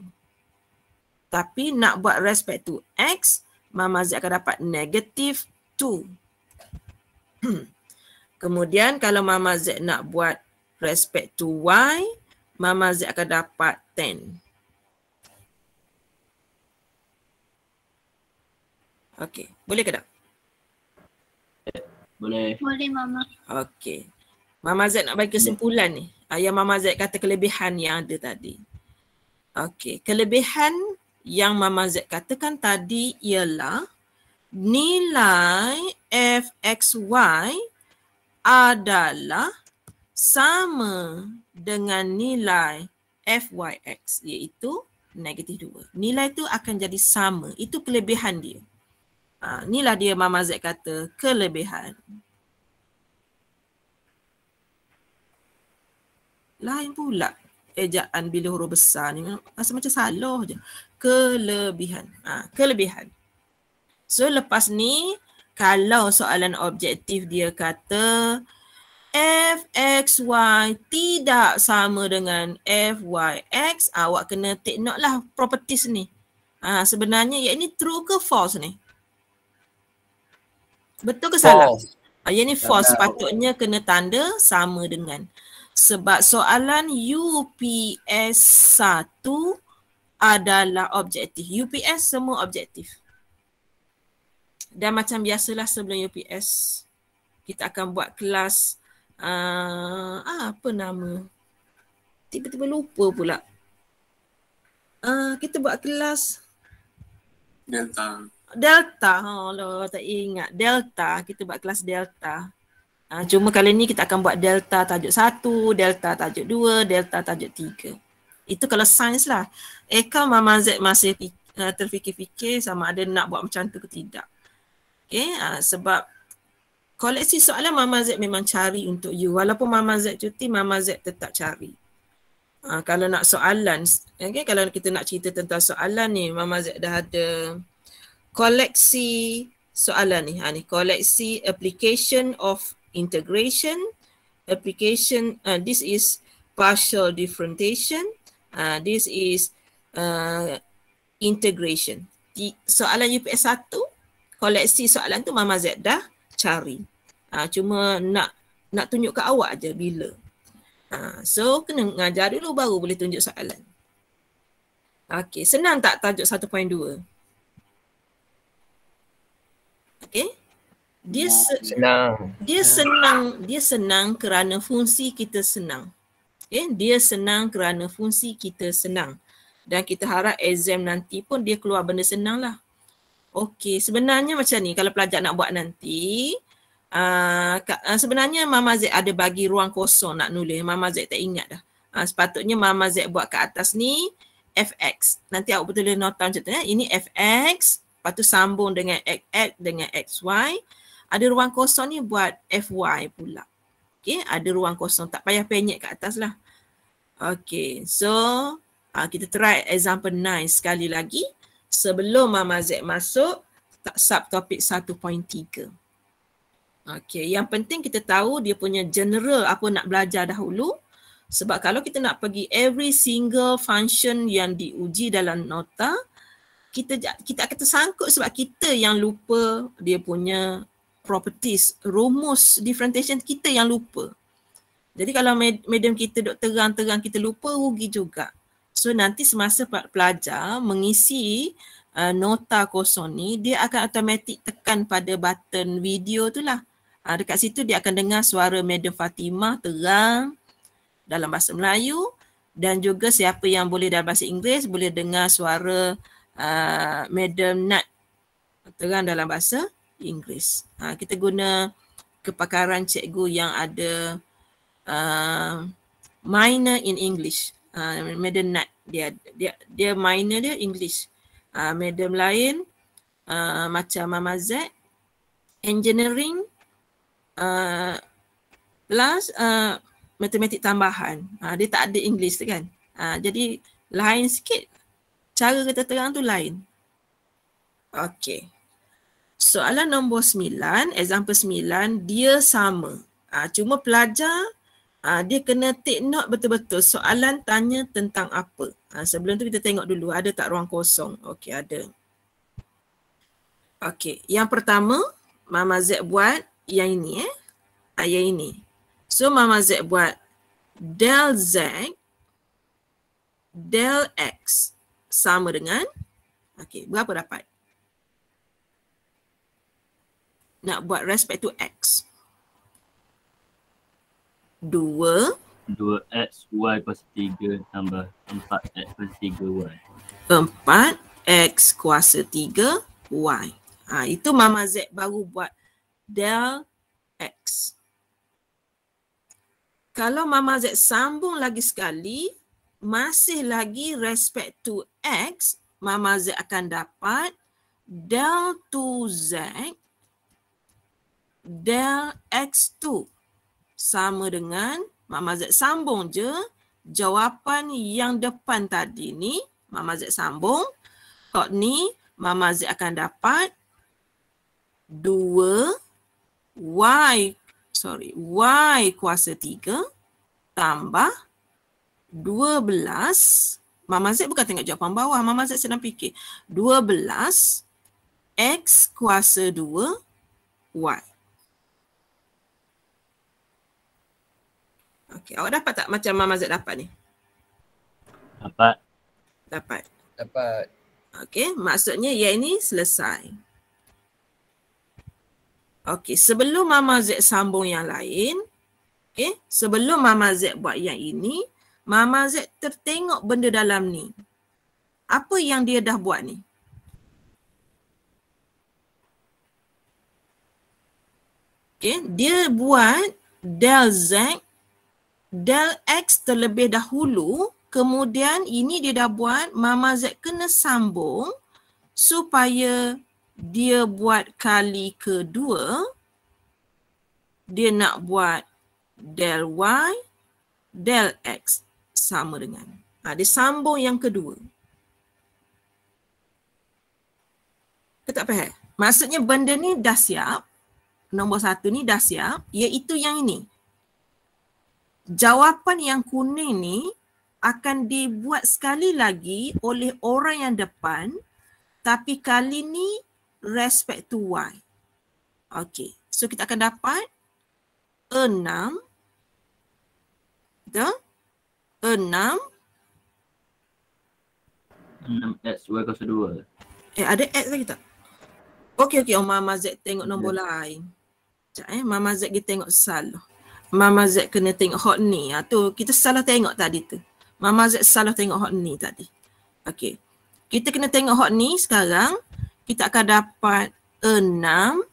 Tapi nak buat respect to X, Mama Z akan dapat negative 2. Kemudian kalau Mama Z nak buat respect to Y, Mama Z akan dapat 10. Okey, boleh ke tak? Boleh. Boleh Mama. Okey. Mama Z nak bagi kesimpulan ni. Ayah Mama Z kata kelebihan yang ada tadi. Okey, kelebihan yang Mama Z katakan tadi ialah nilai fxy adalah sama dengan nilai fyx iaitu negatif 2. Nilai tu akan jadi sama. Itu kelebihan dia. Ha, inilah dia Mama Z kata kelebihan. Lain pula ejaan bila huruf besar ni. Rasa macam saloh je kelebihan. Ha, kelebihan. So lepas ni kalau soalan objektif dia kata fxy tidak sama dengan fyx, ah, awak kena take note lah properties ni. Ha, sebenarnya yang ni true ke false ni? Betul ke salah? False. Ah, yang ni false patutnya kena tanda sama dengan. Sebab soalan UPS adalah objektif. UPS semua objektif. Dan macam biasalah sebelum UPS, kita akan buat kelas uh, apa nama? Tiba-tiba lupa pula. Uh, kita buat kelas Delta. Delta. Oh, tak ingat. Delta. Kita buat kelas Delta. Uh, cuma kali ni kita akan buat Delta tajuk satu, Delta tajuk dua, Delta tajuk tiga. Itu kalau sains lah. Eka Mama Z masih uh, terfikir-fikir sama ada nak buat macam tu ke tidak. Okay, uh, ah, sebab koleksi soalan Mama Z memang cari untuk you. Walaupun Mama Z cuti, Mama Z tetap cari. Uh, kalau nak soalan, okay, kalau kita nak cerita tentang soalan ni, Mama Z dah ada koleksi soalan ni. Ha, ni koleksi application of integration, application, uh, this is partial differentiation, Uh, this is uh, integration. Di, soalan UPS 1, koleksi soalan tu Mama Z dah cari. Uh, cuma nak nak tunjuk ke awak aja bila. Uh, so kena ngajar dulu baru boleh tunjuk soalan. Okay, senang tak tajuk 1.2? Okay. Dia senang. Dia senang, dia senang kerana fungsi kita senang eh dia senang kerana fungsi kita senang dan kita harap exam nanti pun dia keluar benda senang lah. Okey, sebenarnya macam ni kalau pelajar nak buat nanti uh, sebenarnya Mama Z ada bagi ruang kosong nak nulis. Mama Z tak ingat dah. Uh, sepatutnya Mama Z buat ke atas ni fx. Nanti awak betul dia nota macam tu ya. Ini fx, lepas tu sambung dengan xx dengan xy. Ada ruang kosong ni buat fy pula. Okay, ada ruang kosong. Tak payah penyek kat atas lah. Okay, so uh, kita try example 9 sekali lagi sebelum Mama Z masuk subtopik 1.3. Okay, yang penting kita tahu dia punya general apa nak belajar dahulu sebab kalau kita nak pergi every single function yang diuji dalam nota kita kita akan tersangkut sebab kita yang lupa dia punya properties rumus differentiation kita yang lupa jadi kalau medium kita dok terang-terang kita lupa rugi juga. So nanti semasa pelajar mengisi uh, nota kosong ni dia akan automatik tekan pada button video tu lah. Uh, dekat situ dia akan dengar suara Madam Fatimah terang dalam bahasa Melayu dan juga siapa yang boleh dalam bahasa Inggeris boleh dengar suara uh, Madam Nat terang dalam bahasa Inggeris. Uh, kita guna kepakaran cikgu yang ada Uh, minor in English. Uh, Madam Nat, dia dia dia minor dia English. Uh, Madam lain uh, macam Mama Z, engineering uh, plus uh, matematik tambahan. Uh, dia tak ada English tu kan. Uh, jadi lain sikit. Cara kita terang tu lain. Okay. Soalan nombor sembilan, example sembilan, dia sama. Uh, cuma pelajar uh, dia kena take note betul-betul soalan tanya tentang apa. Uh, sebelum tu kita tengok dulu ada tak ruang kosong. Okey, ada. Okey, yang pertama Mama Z buat yang ini eh. Ayat ah, ini. So Mama Z buat del Z del X sama dengan Okey, berapa dapat? Nak buat respect to X. 2 2x y kuasa 3 tambah 4x kuasa 3 y 4x kuasa 3 y ha, Itu Mama Z baru buat del x Kalau Mama Z sambung lagi sekali Masih lagi respect to x Mama Z akan dapat del 2z del x2 sama dengan Mak Mazat sambung je jawapan yang depan tadi ni Mak Mazat sambung kot ni Mak Mazat akan dapat 2y sorry y kuasa 3 tambah 12 Mak Mazat bukan tengok jawapan bawah Mak Mazat sedang fikir 12 x kuasa 2 y Okey, awak dapat tak macam Mama Z dapat ni? Dapat. Dapat. Dapat. Okey, maksudnya ya ini selesai. Okey, sebelum Mama Z sambung yang lain, okey, sebelum Mama Z buat yang ini, Mama Z tertengok benda dalam ni. Apa yang dia dah buat ni? Okey, dia buat del z del x terlebih dahulu kemudian ini dia dah buat mama z kena sambung supaya dia buat kali kedua dia nak buat del y del x sama dengan ha, dia sambung yang kedua Ke tak faham? Maksudnya benda ni dah siap. Nombor satu ni dah siap. Iaitu yang ini jawapan yang kuning ni akan dibuat sekali lagi oleh orang yang depan tapi kali ni respect to Y. Okay. So kita akan dapat enam. Betul? Enam. Enam X, Y kosa dua. Eh ada X lagi tak? Okay, okay. Oh, Mama Z tengok nombor yeah. lain. Sekejap eh. Mama Z pergi tengok salah. Mama Z kena tengok hot ni. Ha, tu kita salah tengok tadi tu. Mama Z salah tengok hot ni tadi. Okay, Kita kena tengok hot ni sekarang. Kita akan dapat 6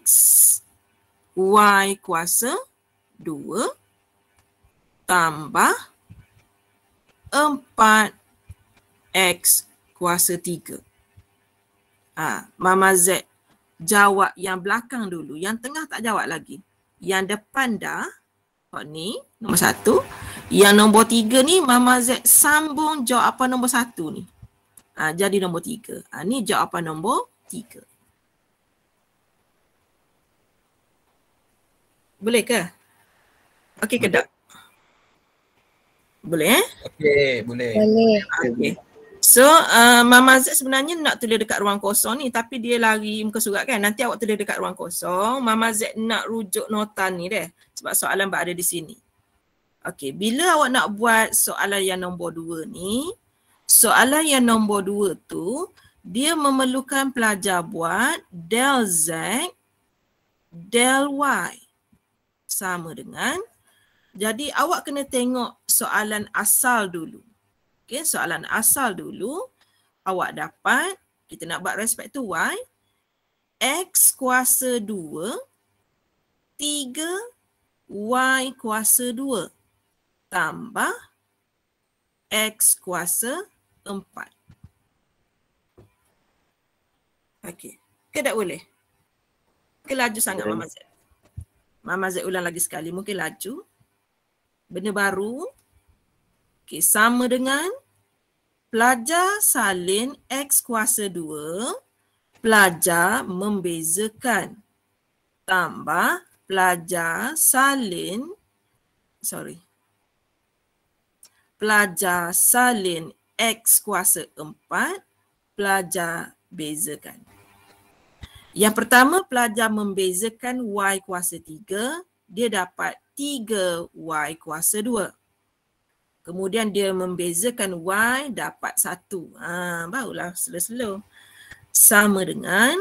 X Y kuasa 2 tambah 4 X kuasa 3. Ha, ah, Mama Z jawab yang belakang dulu. Yang tengah tak jawab lagi. Yang depan dah Kau ni Nombor satu Yang nombor tiga ni Mama Z sambung jawapan nombor satu ni ha, Jadi nombor tiga ha, Ni jawapan nombor tiga Boleh ke? Okey ke tak? Boleh eh? Okey, boleh. Boleh. Okey. So uh, Mama Z sebenarnya nak tulis dekat ruang kosong ni tapi dia lari muka surat kan. Nanti awak tulis dekat ruang kosong. Mama Z nak rujuk nota ni deh. Sebab soalan ada di sini. Okay, bila awak nak buat soalan yang nombor dua ni, soalan yang nombor dua tu, dia memerlukan pelajar buat del Z, del Y. Sama dengan, jadi awak kena tengok soalan asal dulu. Okay, soalan asal dulu awak dapat kita nak buat respect to y x kuasa 2 3 y kuasa 2 tambah x kuasa 4. Okey. Ke tak boleh? Ke laju sangat Mama Z? Mama Z ulang lagi sekali. Mungkin laju. Benda baru. Benda baru. Okey, sama dengan pelajar salin X kuasa 2, pelajar membezakan tambah pelajar salin, sorry, pelajar salin X kuasa 4, pelajar bezakan. Yang pertama, pelajar membezakan Y kuasa 3, dia dapat 3Y kuasa 2. Kemudian dia membezakan Y dapat satu. Ha, barulah slow-slow. Sama dengan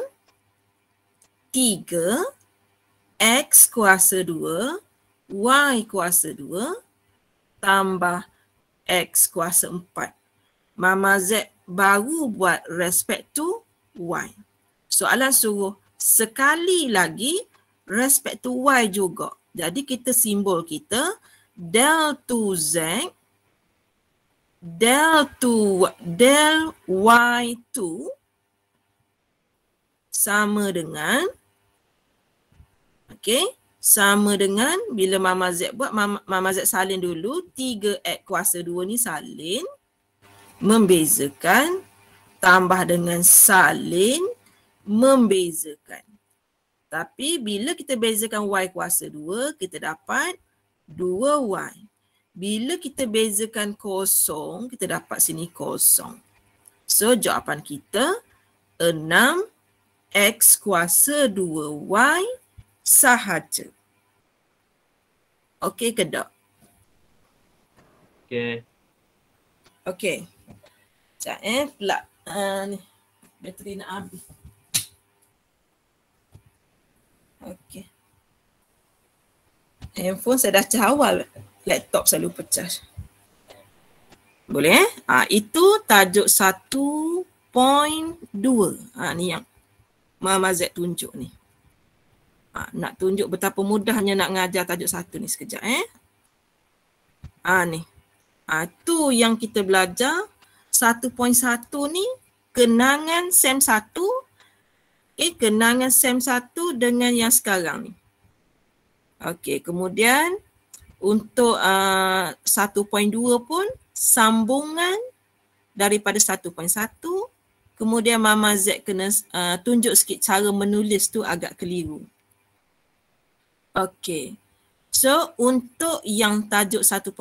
3X kuasa 2, Y kuasa 2 tambah X kuasa 4. Mama Z baru buat respect to Y. Soalan suruh sekali lagi respect to Y juga. Jadi kita simbol kita del 2Z del 2 del y2 sama dengan okey sama dengan bila mama z buat mama, mama z salin dulu 3x kuasa 2 ni salin membezakan tambah dengan salin membezakan tapi bila kita bezakan y kuasa 2 kita dapat 2y bila kita bezakan kosong, kita dapat sini kosong. So jawapan kita 6x kuasa 2y sahaja. Okey ke tak? Okey. Okey. Sekejap eh pula. Uh, ni. Bateri nak habis. Okey. Handphone saya dah cahawal. Okey laptop selalu pecah. Boleh eh? Ah ha, itu tajuk 1.2. Ah ha, ni yang Mama Z tunjuk ni. Ha, nak tunjuk betapa mudahnya nak ngajar tajuk 1 ni sekejap eh. Ah ha, ni. Ah tu yang kita belajar 1.1 ni kenangan sem 1 Okay, eh, kenangan SEM 1 dengan yang sekarang ni. Okay, kemudian untuk uh, 1.2 pun sambungan daripada 1.1 kemudian mama Z kena uh, tunjuk sikit cara menulis tu agak keliru. Okey. So untuk yang tajuk 1.3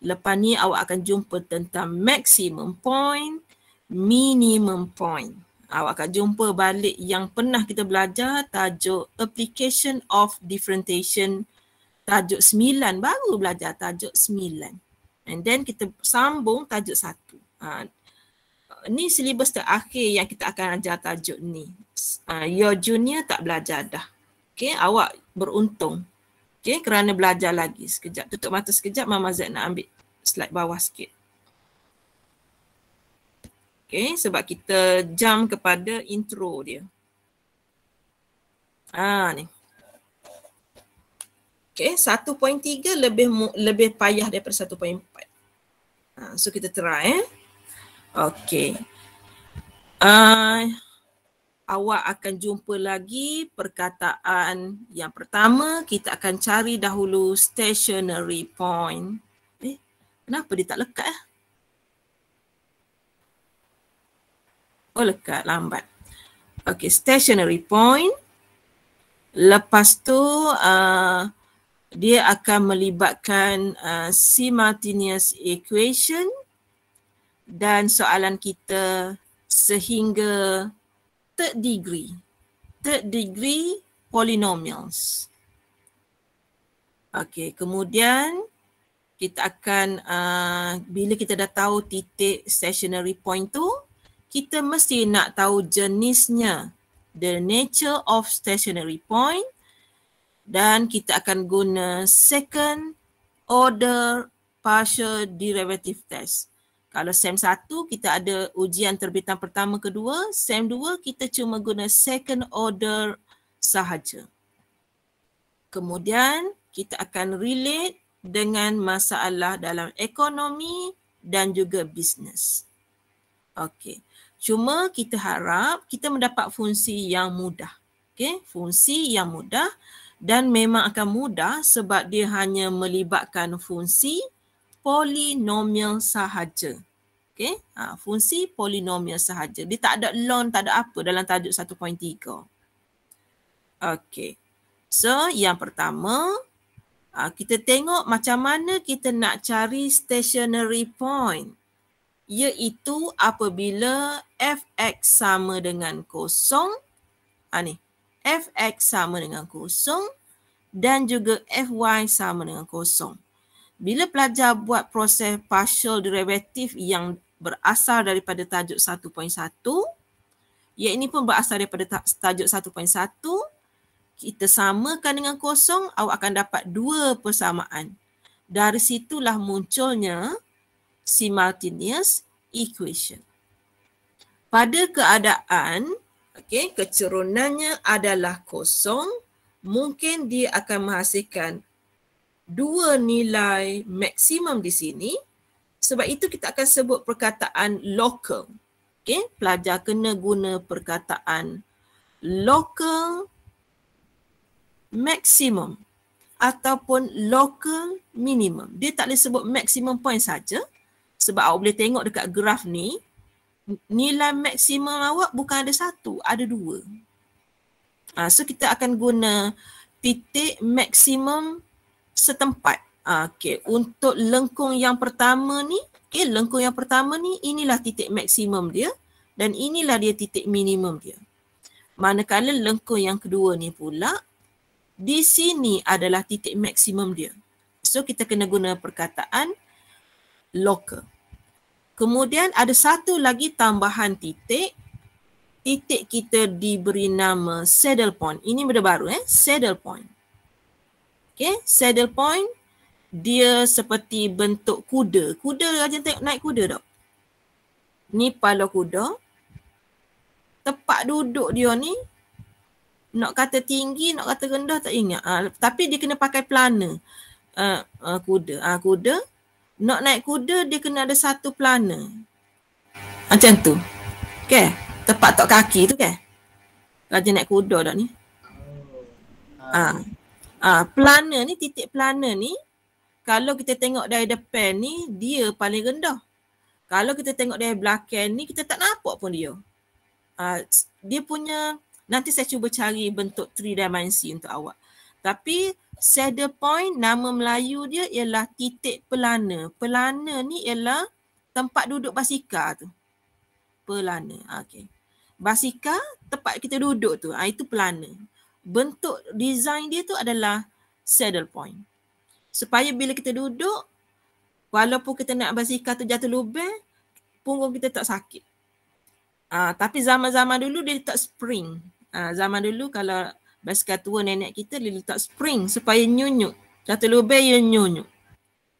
lepas ni awak akan jumpa tentang maximum point, minimum point. Awak akan jumpa balik yang pernah kita belajar tajuk application of differentiation tajuk sembilan baru belajar tajuk sembilan and then kita sambung tajuk satu uh, ni silibus terakhir yang kita akan ajar tajuk ni uh, your junior tak belajar dah okay awak beruntung okay kerana belajar lagi sekejap tutup mata sekejap mama Z nak ambil slide bawah sikit Okay, sebab kita jam kepada intro dia. Ah ni. Okay, 1.3 lebih lebih payah daripada 1.4. Ha, so kita try eh. Okay. Uh, ah, awak akan jumpa lagi perkataan yang pertama. Kita akan cari dahulu stationary point. Eh, kenapa dia tak lekat eh? Oh lekat, lambat. Okay, stationary point. Lepas tu, uh, dia akan melibatkan uh, simultaneous equation dan soalan kita sehingga third degree third degree polynomials okey kemudian kita akan uh, bila kita dah tahu titik stationary point tu kita mesti nak tahu jenisnya the nature of stationary point dan kita akan guna second order partial derivative test. Kalau SEM 1 kita ada ujian terbitan pertama kedua, SEM 2 kita cuma guna second order sahaja. Kemudian kita akan relate dengan masalah dalam ekonomi dan juga bisnes. Okey. Cuma kita harap kita mendapat fungsi yang mudah. Okey, fungsi yang mudah dan memang akan mudah sebab dia hanya melibatkan fungsi polinomial sahaja. Okay? Ha, fungsi polinomial sahaja. Dia tak ada long, tak ada apa dalam tajuk 1.3. Okay. So yang pertama, ha, kita tengok macam mana kita nak cari stationary point. Iaitu apabila fx sama dengan kosong. Ha, ni, fx sama dengan kosong dan juga fy sama dengan kosong. Bila pelajar buat proses partial derivative yang berasal daripada tajuk 1.1, ia ini pun berasal daripada tajuk 1.1, kita samakan dengan kosong, awak akan dapat dua persamaan. Dari situlah munculnya simultaneous equation. Pada keadaan okey kecerunannya adalah kosong mungkin dia akan menghasilkan dua nilai maksimum di sini sebab itu kita akan sebut perkataan local okey pelajar kena guna perkataan local maksimum ataupun local minimum dia tak boleh sebut maksimum point saja sebab awak boleh tengok dekat graf ni nilai maksimum awak bukan ada satu, ada dua. Ha, so kita akan guna titik maksimum setempat. Ha, ah, okay. Untuk lengkung yang pertama ni, okay, lengkung yang pertama ni inilah titik maksimum dia dan inilah dia titik minimum dia. Manakala lengkung yang kedua ni pula, di sini adalah titik maksimum dia. So kita kena guna perkataan local. Kemudian ada satu lagi tambahan titik. Titik kita diberi nama saddle point. Ini benda baru eh, saddle point. Okay, saddle point dia seperti bentuk kuda. Kuda rajin naik kuda tak? Ni pala kuda. Tempat duduk dia ni nak kata tinggi, nak kata rendah tak ingat. Ha, tapi dia kena pakai plana. Uh, uh, ah, kuda. Uh, kuda nak naik kuda dia kena ada satu pelana macam tu okay tepat tok kaki tu kan raja naik kuda dah ni oh. ah ah pelana ni titik pelana ni kalau kita tengok dari depan ni dia paling rendah kalau kita tengok dari belakang ni kita tak nampak pun dia ah dia punya nanti saya cuba cari bentuk 3 dimensi untuk awak tapi saddle point nama Melayu dia ialah titik pelana. Pelana ni ialah tempat duduk basikal tu. Pelana. Okey. Basikal tempat kita duduk tu. Ha, itu pelana. Bentuk design dia tu adalah saddle point. Supaya bila kita duduk walaupun kita nak basikal tu jatuh lubang punggung kita tak sakit. Ha, tapi zaman-zaman dulu dia tak spring. Ha, zaman dulu kalau Bas Basikal tua nenek kita dia letak spring supaya nyunyuk. Kata lubeh yang nyunyuk.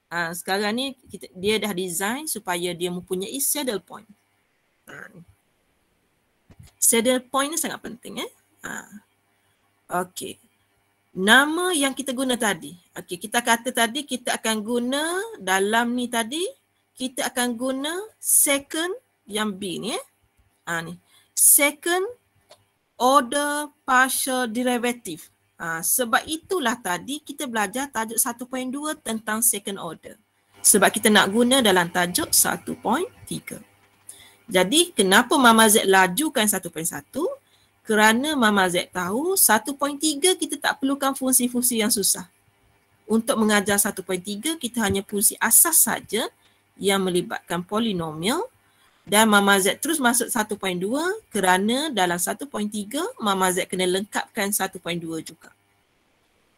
Ha, sekarang ni kita, dia dah design supaya dia mempunyai saddle point. Ha. Saddle point ni sangat penting eh. Ha. Okay. Nama yang kita guna tadi. Okay, kita kata tadi kita akan guna dalam ni tadi. Kita akan guna second yang B ni eh. Ha, ni. Second order partial derivative. Ha, sebab itulah tadi kita belajar tajuk 1.2 tentang second order. Sebab kita nak guna dalam tajuk 1.3. Jadi kenapa Mama Z lajukan 1.1? Kerana Mama Z tahu 1.3 kita tak perlukan fungsi-fungsi yang susah. Untuk mengajar 1.3 kita hanya fungsi asas saja yang melibatkan polinomial dan Mama Z terus masuk 1.2 kerana dalam 1.3 Mama Z kena lengkapkan 1.2 juga.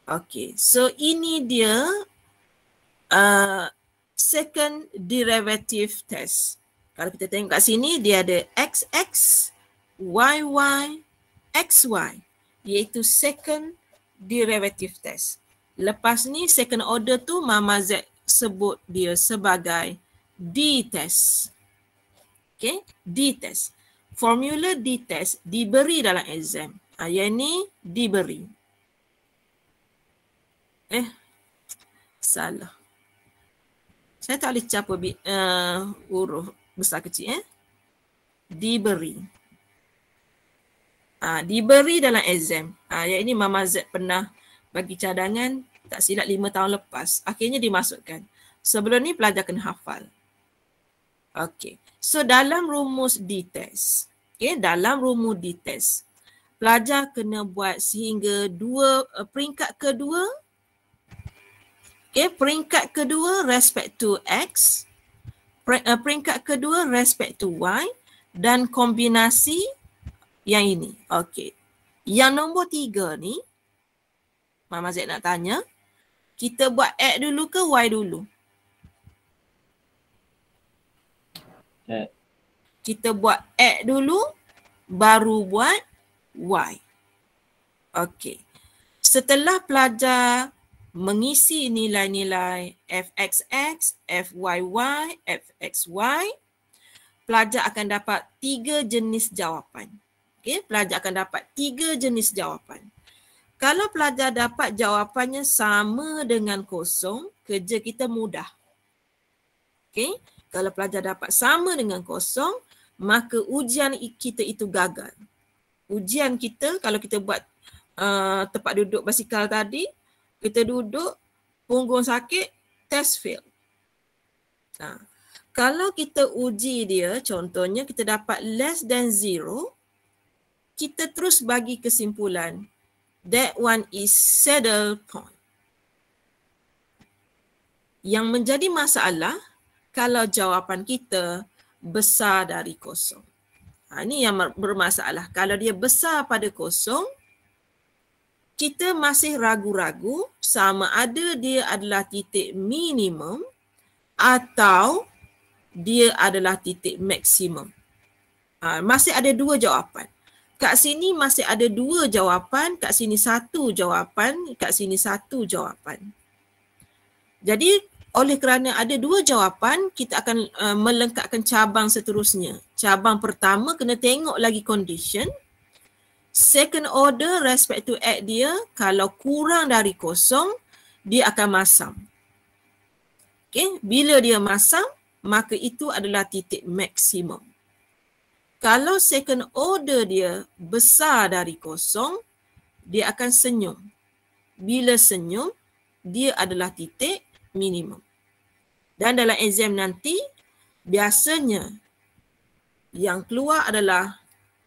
Okay, so ini dia uh, second derivative test. Kalau kita tengok kat sini dia ada XX, YY, XY iaitu second derivative test. Lepas ni second order tu Mama Z sebut dia sebagai D test. Okay, D test. Formula D test diberi dalam exam. Ha, yang ni diberi. Eh, salah. Saya tak boleh capa uh, eh, huruf besar kecil. Eh? Diberi. Ha, diberi dalam exam. Ha, yang ini Mama Z pernah bagi cadangan tak silap lima tahun lepas. Akhirnya dimasukkan. Sebelum ni pelajar kena hafal. Okay. So dalam rumus D-test, okay, dalam rumus D-test, pelajar kena buat sehingga dua uh, peringkat kedua, okay, peringkat kedua respect to X, eh, peringkat kedua respect to Y dan kombinasi yang ini. Okay. Yang nombor tiga ni, Mama Z nak tanya, kita buat X dulu ke Y dulu? Ad. Eh. Kita buat at dulu baru buat Y. Okey. Setelah pelajar mengisi nilai-nilai fxx, fyy, fxy, pelajar akan dapat tiga jenis jawapan. Okey, pelajar akan dapat tiga jenis jawapan. Kalau pelajar dapat jawapannya sama dengan kosong, kerja kita mudah. Okey, kalau pelajar dapat sama dengan kosong, maka ujian kita itu gagal. Ujian kita kalau kita buat uh, tempat duduk basikal tadi, kita duduk, punggung sakit, test fail. Nah, ha. kalau kita uji dia, contohnya kita dapat less than zero, kita terus bagi kesimpulan. That one is saddle point. Yang menjadi masalah kalau jawapan kita besar dari kosong. Ha, ini yang bermasalah. Kalau dia besar pada kosong, kita masih ragu-ragu sama ada dia adalah titik minimum atau dia adalah titik maksimum. Ha, masih ada dua jawapan. Kat sini masih ada dua jawapan, kat sini satu jawapan, kat sini satu jawapan. Jadi oleh kerana ada dua jawapan kita akan uh, melengkapkan cabang seterusnya cabang pertama kena tengok lagi condition second order respect to add dia kalau kurang dari kosong dia akan masam Okay, bila dia masam maka itu adalah titik maksimum kalau second order dia besar dari kosong dia akan senyum bila senyum dia adalah titik minimum. Dan dalam enzim nanti biasanya yang keluar adalah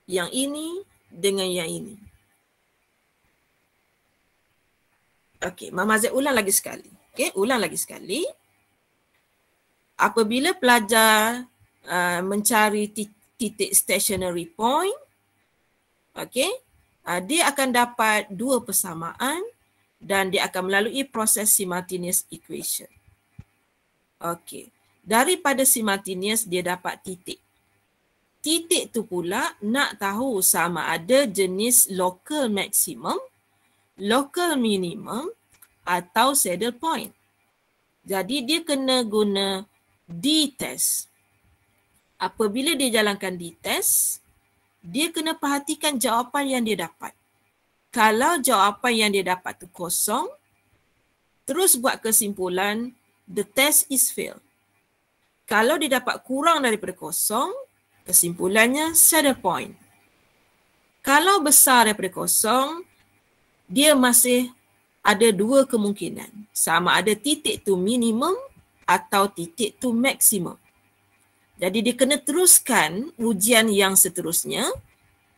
yang ini dengan yang ini. Okey, Mama Zek ulang lagi sekali. Okey, ulang lagi sekali. Apabila pelajar uh, mencari titik stationary point, okey, uh, dia akan dapat dua persamaan dan dia akan melalui proses simultaneous equation. Okey. Daripada simultaneous dia dapat titik. Titik tu pula nak tahu sama ada jenis local maximum, local minimum atau saddle point. Jadi dia kena guna D-test. Apabila dia jalankan D-test, dia kena perhatikan jawapan yang dia dapat kalau jawapan yang dia dapat tu kosong, terus buat kesimpulan the test is fail. Kalau dia dapat kurang daripada kosong, kesimpulannya set a point. Kalau besar daripada kosong, dia masih ada dua kemungkinan. Sama ada titik tu minimum atau titik tu maksimum. Jadi dia kena teruskan ujian yang seterusnya.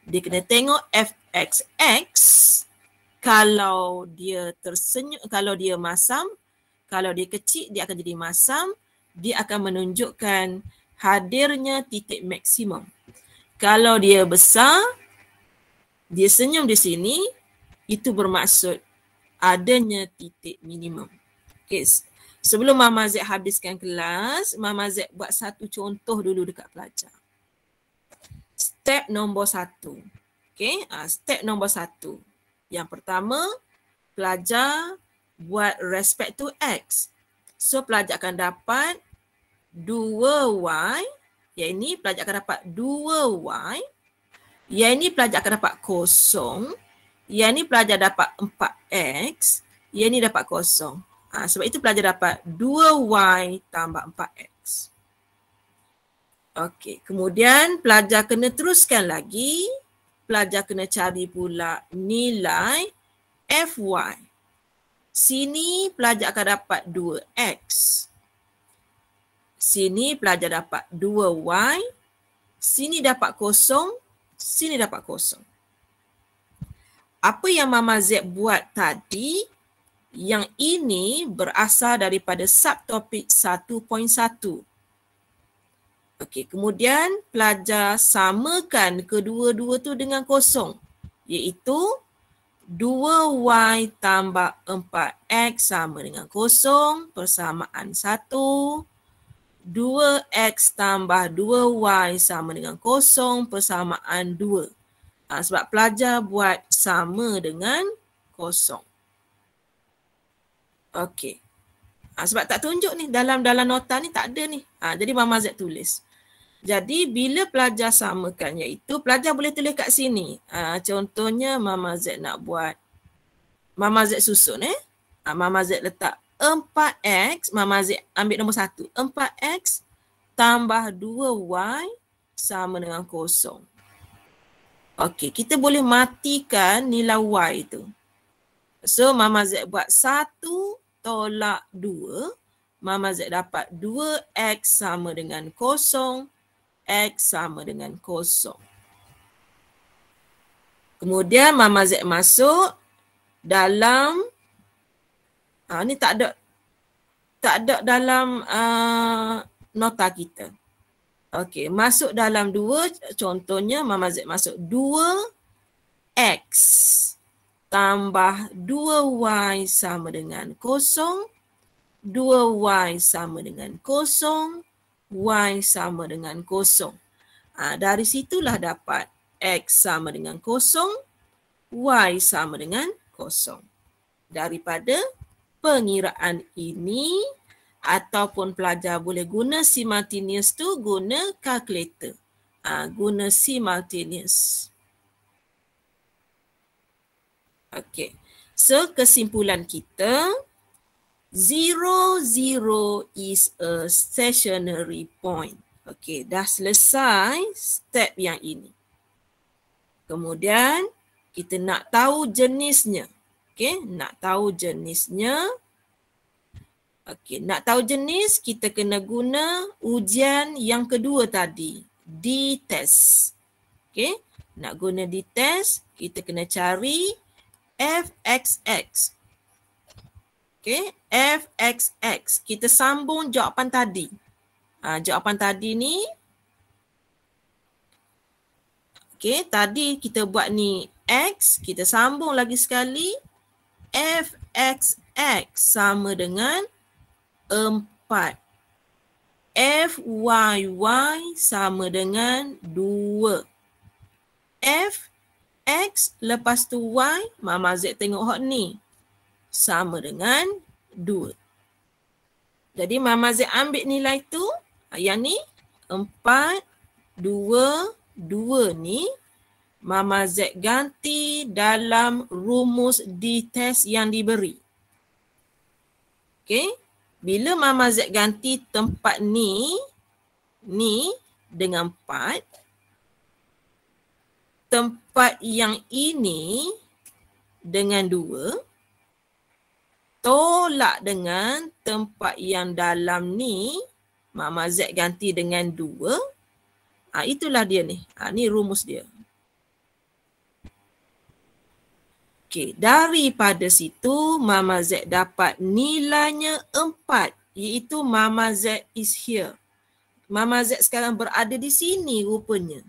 Dia kena tengok F XX kalau dia tersenyum kalau dia masam kalau dia kecil dia akan jadi masam dia akan menunjukkan hadirnya titik maksimum kalau dia besar dia senyum di sini itu bermaksud adanya titik minimum okey sebelum mama Z habiskan kelas mama Z buat satu contoh dulu dekat pelajar step nombor satu. Okay, uh, ah, step nombor satu. Yang pertama, pelajar buat respect to X. So, pelajar akan dapat 2Y. Yang ini pelajar akan dapat 2Y. Yang ini pelajar akan dapat kosong. Yang ini pelajar dapat 4X. Yang ini dapat kosong. Ha, sebab itu pelajar dapat 2Y tambah 4X. Okey, kemudian pelajar kena teruskan lagi pelajar kena cari pula nilai FY. Sini pelajar akan dapat 2X. Sini pelajar dapat 2Y. Sini dapat kosong. Sini dapat kosong. Apa yang Mama Z buat tadi, yang ini berasal daripada subtopik 1.1. Okey, kemudian pelajar samakan kedua-dua tu dengan kosong. Iaitu 2y tambah 4x sama dengan kosong persamaan 1. 2x tambah 2y sama dengan kosong persamaan 2. Ha, sebab pelajar buat sama dengan kosong. Okey. Ha, sebab tak tunjuk ni dalam dalam nota ni tak ada ni. Ha, jadi Mama Z tulis. Jadi bila pelajar samakan iaitu pelajar boleh tulis kat sini. Ha, contohnya Mama Z nak buat Mama Z susun eh. Ha, Mama Z letak 4X, Mama Z ambil nombor 1. 4X tambah 2Y sama dengan kosong. Okey, kita boleh matikan nilai Y itu. So Mama Z buat 1 tolak 2. Mama Z dapat 2X sama dengan kosong. X sama dengan kosong. Kemudian Mama Z masuk dalam ha, ni tak ada tak ada dalam uh, nota kita. Okey, masuk dalam dua contohnya Mama Z masuk dua x tambah dua y sama dengan kosong. dua y sama dengan kosong y sama dengan kosong. Ha, dari situlah dapat x sama dengan kosong, y sama dengan kosong. Daripada pengiraan ini ataupun pelajar boleh guna simultaneous tu guna kalkulator. Ha, guna simultaneous. Okey. So kesimpulan kita Zero zero is a stationary point. Okey, dah selesai step yang ini. Kemudian kita nak tahu jenisnya. Okey, nak tahu jenisnya. Okey, nak tahu jenis kita kena guna ujian yang kedua tadi, D test. Okey, nak guna D test, kita kena cari FXX Okay, FXX. Kita sambung jawapan tadi. Ha, jawapan tadi ni. Okay, tadi kita buat ni X. Kita sambung lagi sekali. FXX sama dengan 4. FYY sama dengan 2. FX lepas tu Y. Mama Z tengok hot ni sama dengan 2. Jadi Mama Z ambil nilai tu, yang ni 4, 2, 2 ni Mama Z ganti dalam rumus di test yang diberi. Okey. Bila Mama Z ganti tempat ni, ni dengan 4. Tempat yang ini dengan 2 tolak dengan tempat yang dalam ni mama z ganti dengan dua. ha, itulah dia ni ha, ni rumus dia okey daripada situ mama z dapat nilainya empat. iaitu mama z is here mama z sekarang berada di sini rupanya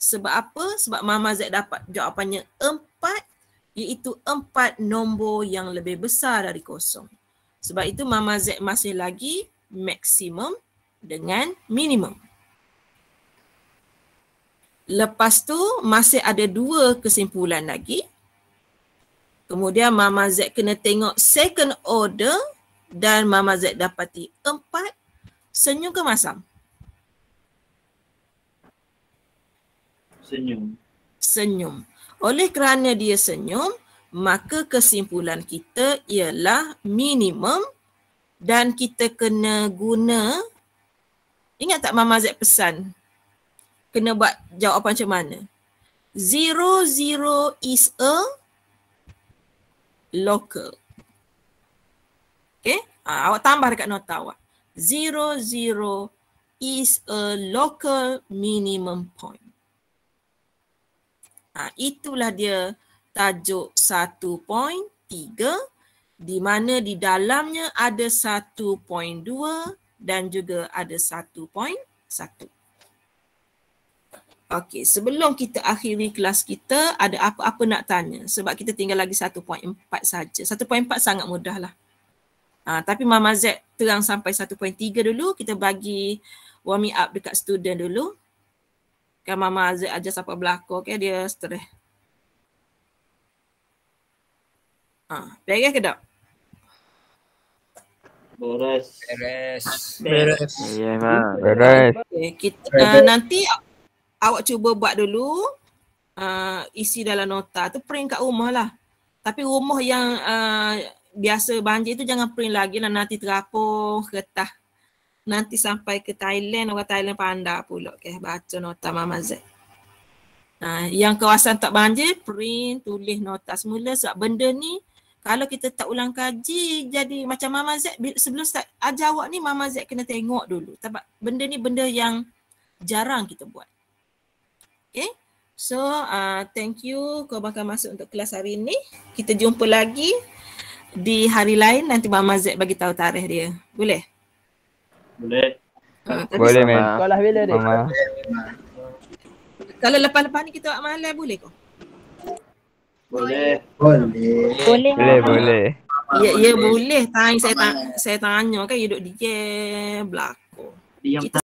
sebab apa sebab mama z dapat jawapannya empat iaitu empat nombor yang lebih besar dari kosong. Sebab itu mama Z masih lagi maksimum dengan minimum. Lepas tu masih ada dua kesimpulan lagi. Kemudian mama Z kena tengok second order dan mama Z dapati empat senyum ke masam? Senyum. Senyum. Oleh kerana dia senyum, maka kesimpulan kita ialah minimum dan kita kena guna Ingat tak Mama Z pesan? Kena buat jawapan macam mana? Zero zero is a local. Okay? Ha, awak tambah dekat nota awak. Zero zero is a local minimum point. Ha, itulah dia tajuk 1.3 di mana di dalamnya ada 1.2 dan juga ada 1.1. Okey, sebelum kita akhiri kelas kita, ada apa-apa nak tanya? Sebab kita tinggal lagi 1.4 saja. 1.4 sangat mudahlah. Ha, tapi Mama Z terang sampai 1.3 dulu, kita bagi warming up dekat student dulu kan Mama Aziz ajar siapa berlakon okay, dia stres. Ah, ha, beres ke tak? Beres. Beres. Beres. Ya, Ma. Beres. Okay, kita, beres. Uh, nanti awak cuba buat dulu uh, isi dalam nota tu print kat rumah lah. Tapi rumah yang uh, biasa banjir tu jangan print lagi lah nanti terapung, retah nanti sampai ke Thailand orang Thailand pandai pula ke okay, baca nota Mama Z. Ha, yang kawasan tak banjir print tulis nota semula sebab benda ni kalau kita tak ulang kaji jadi macam Mama Z sebelum start ajar awak ni Mama Z kena tengok dulu sebab benda ni benda yang jarang kita buat. Okay. So uh, thank you kau bakal masuk untuk kelas hari ini. Kita jumpa lagi di hari lain nanti Mama Z bagi tahu tarikh dia. Boleh? Boleh. Ah, boleh men. Kalau bila dia? Kalau lepas-lepas ni kita buat malam boleh ke? Boleh. Boleh. Boleh. Boleh, boleh. Ya, ya boleh. Tanya saya tanya, saya tanya kan you duduk di belakang. Diam.